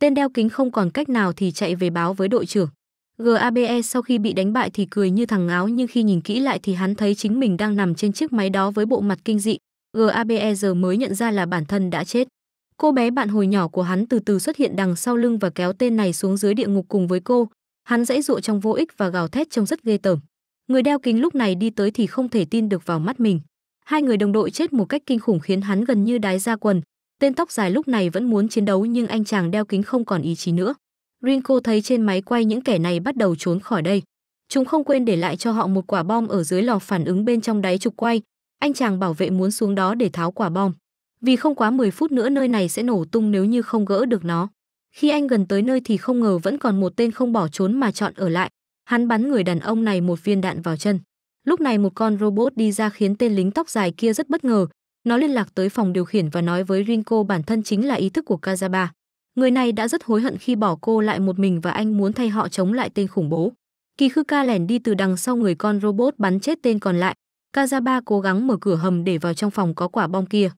A: Tên đeo kính không còn cách nào thì chạy về báo với đội trưởng. GABE sau khi bị đánh bại thì cười như thằng áo nhưng khi nhìn kỹ lại thì hắn thấy chính mình đang nằm trên chiếc máy đó với bộ mặt kinh dị. GABE giờ mới nhận ra là bản thân đã chết. Cô bé bạn hồi nhỏ của hắn từ từ xuất hiện đằng sau lưng và kéo tên này xuống dưới địa ngục cùng với cô. Hắn dãy dụa trong vô ích và gào thét trông rất ghê tởm. Người đeo kính lúc này đi tới thì không thể tin được vào mắt mình. Hai người đồng đội chết một cách kinh khủng khiến hắn gần như đái ra quần, Tên tóc dài lúc này vẫn muốn chiến đấu nhưng anh chàng đeo kính không còn ý chí nữa. Rinko thấy trên máy quay những kẻ này bắt đầu trốn khỏi đây. Chúng không quên để lại cho họ một quả bom ở dưới lò phản ứng bên trong đáy trục quay. Anh chàng bảo vệ muốn xuống đó để tháo quả bom. Vì không quá 10 phút nữa nơi này sẽ nổ tung nếu như không gỡ được nó. Khi anh gần tới nơi thì không ngờ vẫn còn một tên không bỏ trốn mà chọn ở lại. Hắn bắn người đàn ông này một viên đạn vào chân. Lúc này một con robot đi ra khiến tên lính tóc dài kia rất bất ngờ, nó liên lạc tới phòng điều khiển và nói với Rinko bản thân chính là ý thức của Kazaba. Người này đã rất hối hận khi bỏ cô lại một mình và anh muốn thay họ chống lại tên khủng bố. Kỳ khư ca lẻn đi từ đằng sau người con robot bắn chết tên còn lại. Kazaba cố gắng mở cửa hầm để vào trong phòng có quả bom kia.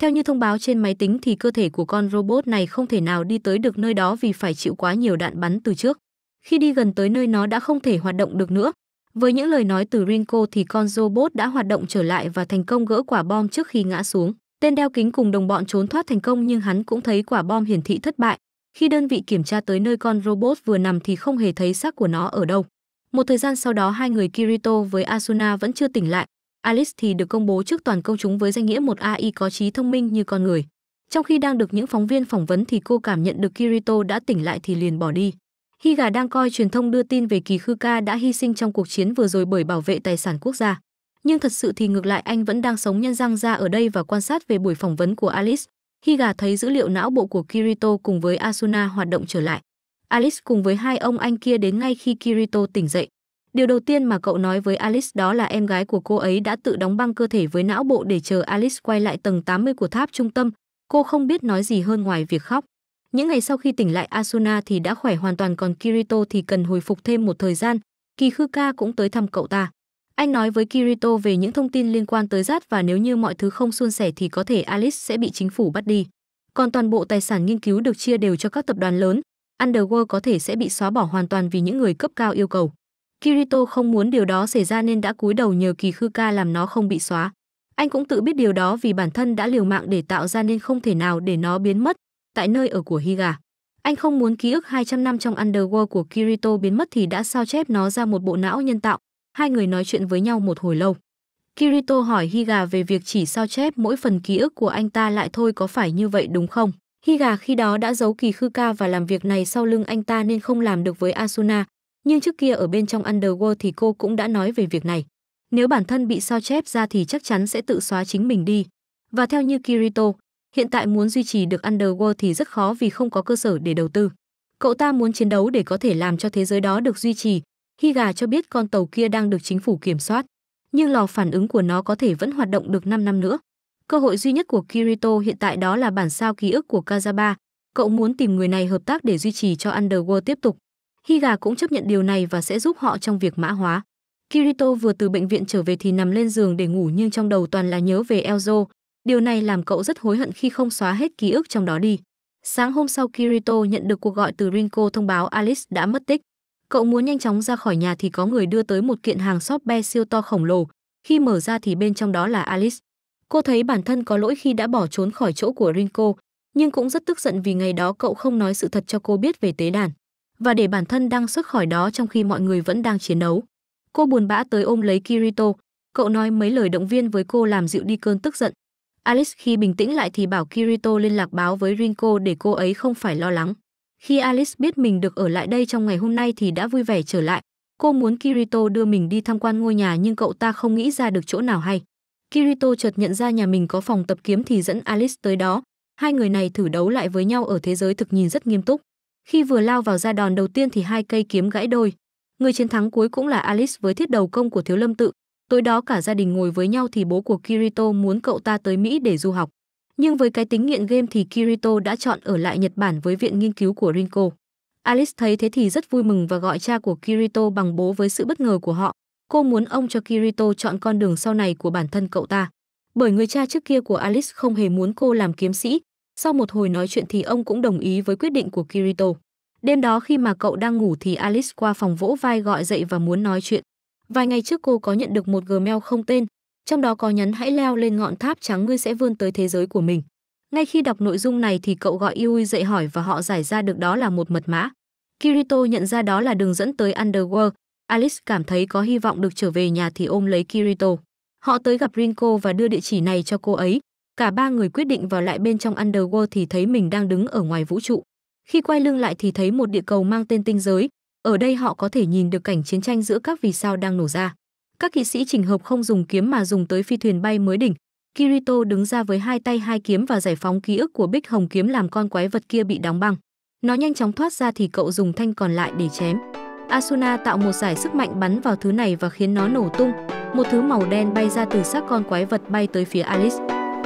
A: Theo như thông báo trên máy tính thì cơ thể của con robot này không thể nào đi tới được nơi đó vì phải chịu quá nhiều đạn bắn từ trước. Khi đi gần tới nơi nó đã không thể hoạt động được nữa, với những lời nói từ Rinko thì con robot đã hoạt động trở lại và thành công gỡ quả bom trước khi ngã xuống. Tên đeo kính cùng đồng bọn trốn thoát thành công nhưng hắn cũng thấy quả bom hiển thị thất bại. Khi đơn vị kiểm tra tới nơi con robot vừa nằm thì không hề thấy xác của nó ở đâu. Một thời gian sau đó hai người Kirito với Asuna vẫn chưa tỉnh lại. Alice thì được công bố trước toàn công chúng với danh nghĩa một AI có trí thông minh như con người. Trong khi đang được những phóng viên phỏng vấn thì cô cảm nhận được Kirito đã tỉnh lại thì liền bỏ đi. Hy Gà đang coi truyền thông đưa tin về Kỳ Khư Ca đã hy sinh trong cuộc chiến vừa rồi bởi bảo vệ tài sản quốc gia. Nhưng thật sự thì ngược lại anh vẫn đang sống nhân răng ra ở đây và quan sát về buổi phỏng vấn của Alice. Hy Gà thấy dữ liệu não bộ của Kirito cùng với Asuna hoạt động trở lại. Alice cùng với hai ông anh kia đến ngay khi Kirito tỉnh dậy. Điều đầu tiên mà cậu nói với Alice đó là em gái của cô ấy đã tự đóng băng cơ thể với não bộ để chờ Alice quay lại tầng 80 của tháp trung tâm. Cô không biết nói gì hơn ngoài việc khóc. Những ngày sau khi tỉnh lại Asuna thì đã khỏe hoàn toàn còn Kirito thì cần hồi phục thêm một thời gian. Kỳ Khư Ca cũng tới thăm cậu ta. Anh nói với Kirito về những thông tin liên quan tới rát và nếu như mọi thứ không suôn sẻ thì có thể Alice sẽ bị chính phủ bắt đi. Còn toàn bộ tài sản nghiên cứu được chia đều cho các tập đoàn lớn, Underworld có thể sẽ bị xóa bỏ hoàn toàn vì những người cấp cao yêu cầu. Kirito không muốn điều đó xảy ra nên đã cúi đầu nhờ Kỳ Khư Ca làm nó không bị xóa. Anh cũng tự biết điều đó vì bản thân đã liều mạng để tạo ra nên không thể nào để nó biến mất, tại nơi ở của Higa. Anh không muốn ký ức 200 năm trong Underworld của Kirito biến mất thì đã sao chép nó ra một bộ não nhân tạo. Hai người nói chuyện với nhau một hồi lâu. Kirito hỏi Higa về việc chỉ sao chép mỗi phần ký ức của anh ta lại thôi có phải như vậy đúng không? Higa khi đó đã giấu kỳ khư ca và làm việc này sau lưng anh ta nên không làm được với Asuna, nhưng trước kia ở bên trong Underworld thì cô cũng đã nói về việc này. Nếu bản thân bị sao chép ra thì chắc chắn sẽ tự xóa chính mình đi. Và theo như Kirito, Hiện tại muốn duy trì được Underworld thì rất khó vì không có cơ sở để đầu tư. Cậu ta muốn chiến đấu để có thể làm cho thế giới đó được duy trì. Higa cho biết con tàu kia đang được chính phủ kiểm soát, nhưng lò phản ứng của nó có thể vẫn hoạt động được 5 năm nữa. Cơ hội duy nhất của Kirito hiện tại đó là bản sao ký ức của Kazaba. Cậu muốn tìm người này hợp tác để duy trì cho Underworld tiếp tục. Higa cũng chấp nhận điều này và sẽ giúp họ trong việc mã hóa. Kirito vừa từ bệnh viện trở về thì nằm lên giường để ngủ nhưng trong đầu toàn là nhớ về Elzo, Điều này làm cậu rất hối hận khi không xóa hết ký ức trong đó đi. Sáng hôm sau Kirito nhận được cuộc gọi từ Rinko thông báo Alice đã mất tích. Cậu muốn nhanh chóng ra khỏi nhà thì có người đưa tới một kiện hàng Shopee siêu to khổng lồ. Khi mở ra thì bên trong đó là Alice. Cô thấy bản thân có lỗi khi đã bỏ trốn khỏi chỗ của Rinko, nhưng cũng rất tức giận vì ngày đó cậu không nói sự thật cho cô biết về tế đàn và để bản thân đang xuất khỏi đó trong khi mọi người vẫn đang chiến đấu. Cô buồn bã tới ôm lấy Kirito, cậu nói mấy lời động viên với cô làm dịu đi cơn tức giận, Alice khi bình tĩnh lại thì bảo Kirito liên lạc báo với Rinko để cô ấy không phải lo lắng. Khi Alice biết mình được ở lại đây trong ngày hôm nay thì đã vui vẻ trở lại. Cô muốn Kirito đưa mình đi tham quan ngôi nhà nhưng cậu ta không nghĩ ra được chỗ nào hay. Kirito chợt nhận ra nhà mình có phòng tập kiếm thì dẫn Alice tới đó. Hai người này thử đấu lại với nhau ở thế giới thực nhìn rất nghiêm túc. Khi vừa lao vào ra đòn đầu tiên thì hai cây kiếm gãy đôi. Người chiến thắng cuối cũng là Alice với thiết đầu công của Thiếu Lâm Tự, Tối đó cả gia đình ngồi với nhau thì bố của Kirito muốn cậu ta tới Mỹ để du học. Nhưng với cái tính nghiện game thì Kirito đã chọn ở lại Nhật Bản với viện nghiên cứu của Rinko. Alice thấy thế thì rất vui mừng và gọi cha của Kirito bằng bố với sự bất ngờ của họ. Cô muốn ông cho Kirito chọn con đường sau này của bản thân cậu ta. Bởi người cha trước kia của Alice không hề muốn cô làm kiếm sĩ. Sau một hồi nói chuyện thì ông cũng đồng ý với quyết định của Kirito. Đêm đó khi mà cậu đang ngủ thì Alice qua phòng vỗ vai gọi dậy và muốn nói chuyện. Vài ngày trước cô có nhận được một Gmail không tên, trong đó có nhắn hãy leo lên ngọn tháp trắng ngươi sẽ vươn tới thế giới của mình. Ngay khi đọc nội dung này thì cậu gọi Yui dậy hỏi và họ giải ra được đó là một mật mã. Kirito nhận ra đó là đường dẫn tới Underworld. Alice cảm thấy có hy vọng được trở về nhà thì ôm lấy Kirito. Họ tới gặp Rinko và đưa địa chỉ này cho cô ấy. Cả ba người quyết định vào lại bên trong Underworld thì thấy mình đang đứng ở ngoài vũ trụ. Khi quay lưng lại thì thấy một địa cầu mang tên tinh giới, ở đây họ có thể nhìn được cảnh chiến tranh giữa các vì sao đang nổ ra. Các kỵ sĩ chỉnh hợp không dùng kiếm mà dùng tới phi thuyền bay mới đỉnh. Kirito đứng ra với hai tay hai kiếm và giải phóng ký ức của Bích Hồng kiếm làm con quái vật kia bị đóng băng. Nó nhanh chóng thoát ra thì cậu dùng thanh còn lại để chém. Asuna tạo một giải sức mạnh bắn vào thứ này và khiến nó nổ tung. Một thứ màu đen bay ra từ xác con quái vật bay tới phía Alice.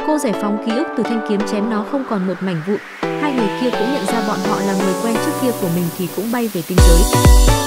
A: Cô giải phóng ký ức từ thanh kiếm chém nó không còn một mảnh vụn, hai người kia cũng nhận ra bọn họ là người quen trước kia của mình thì cũng bay về tinh giới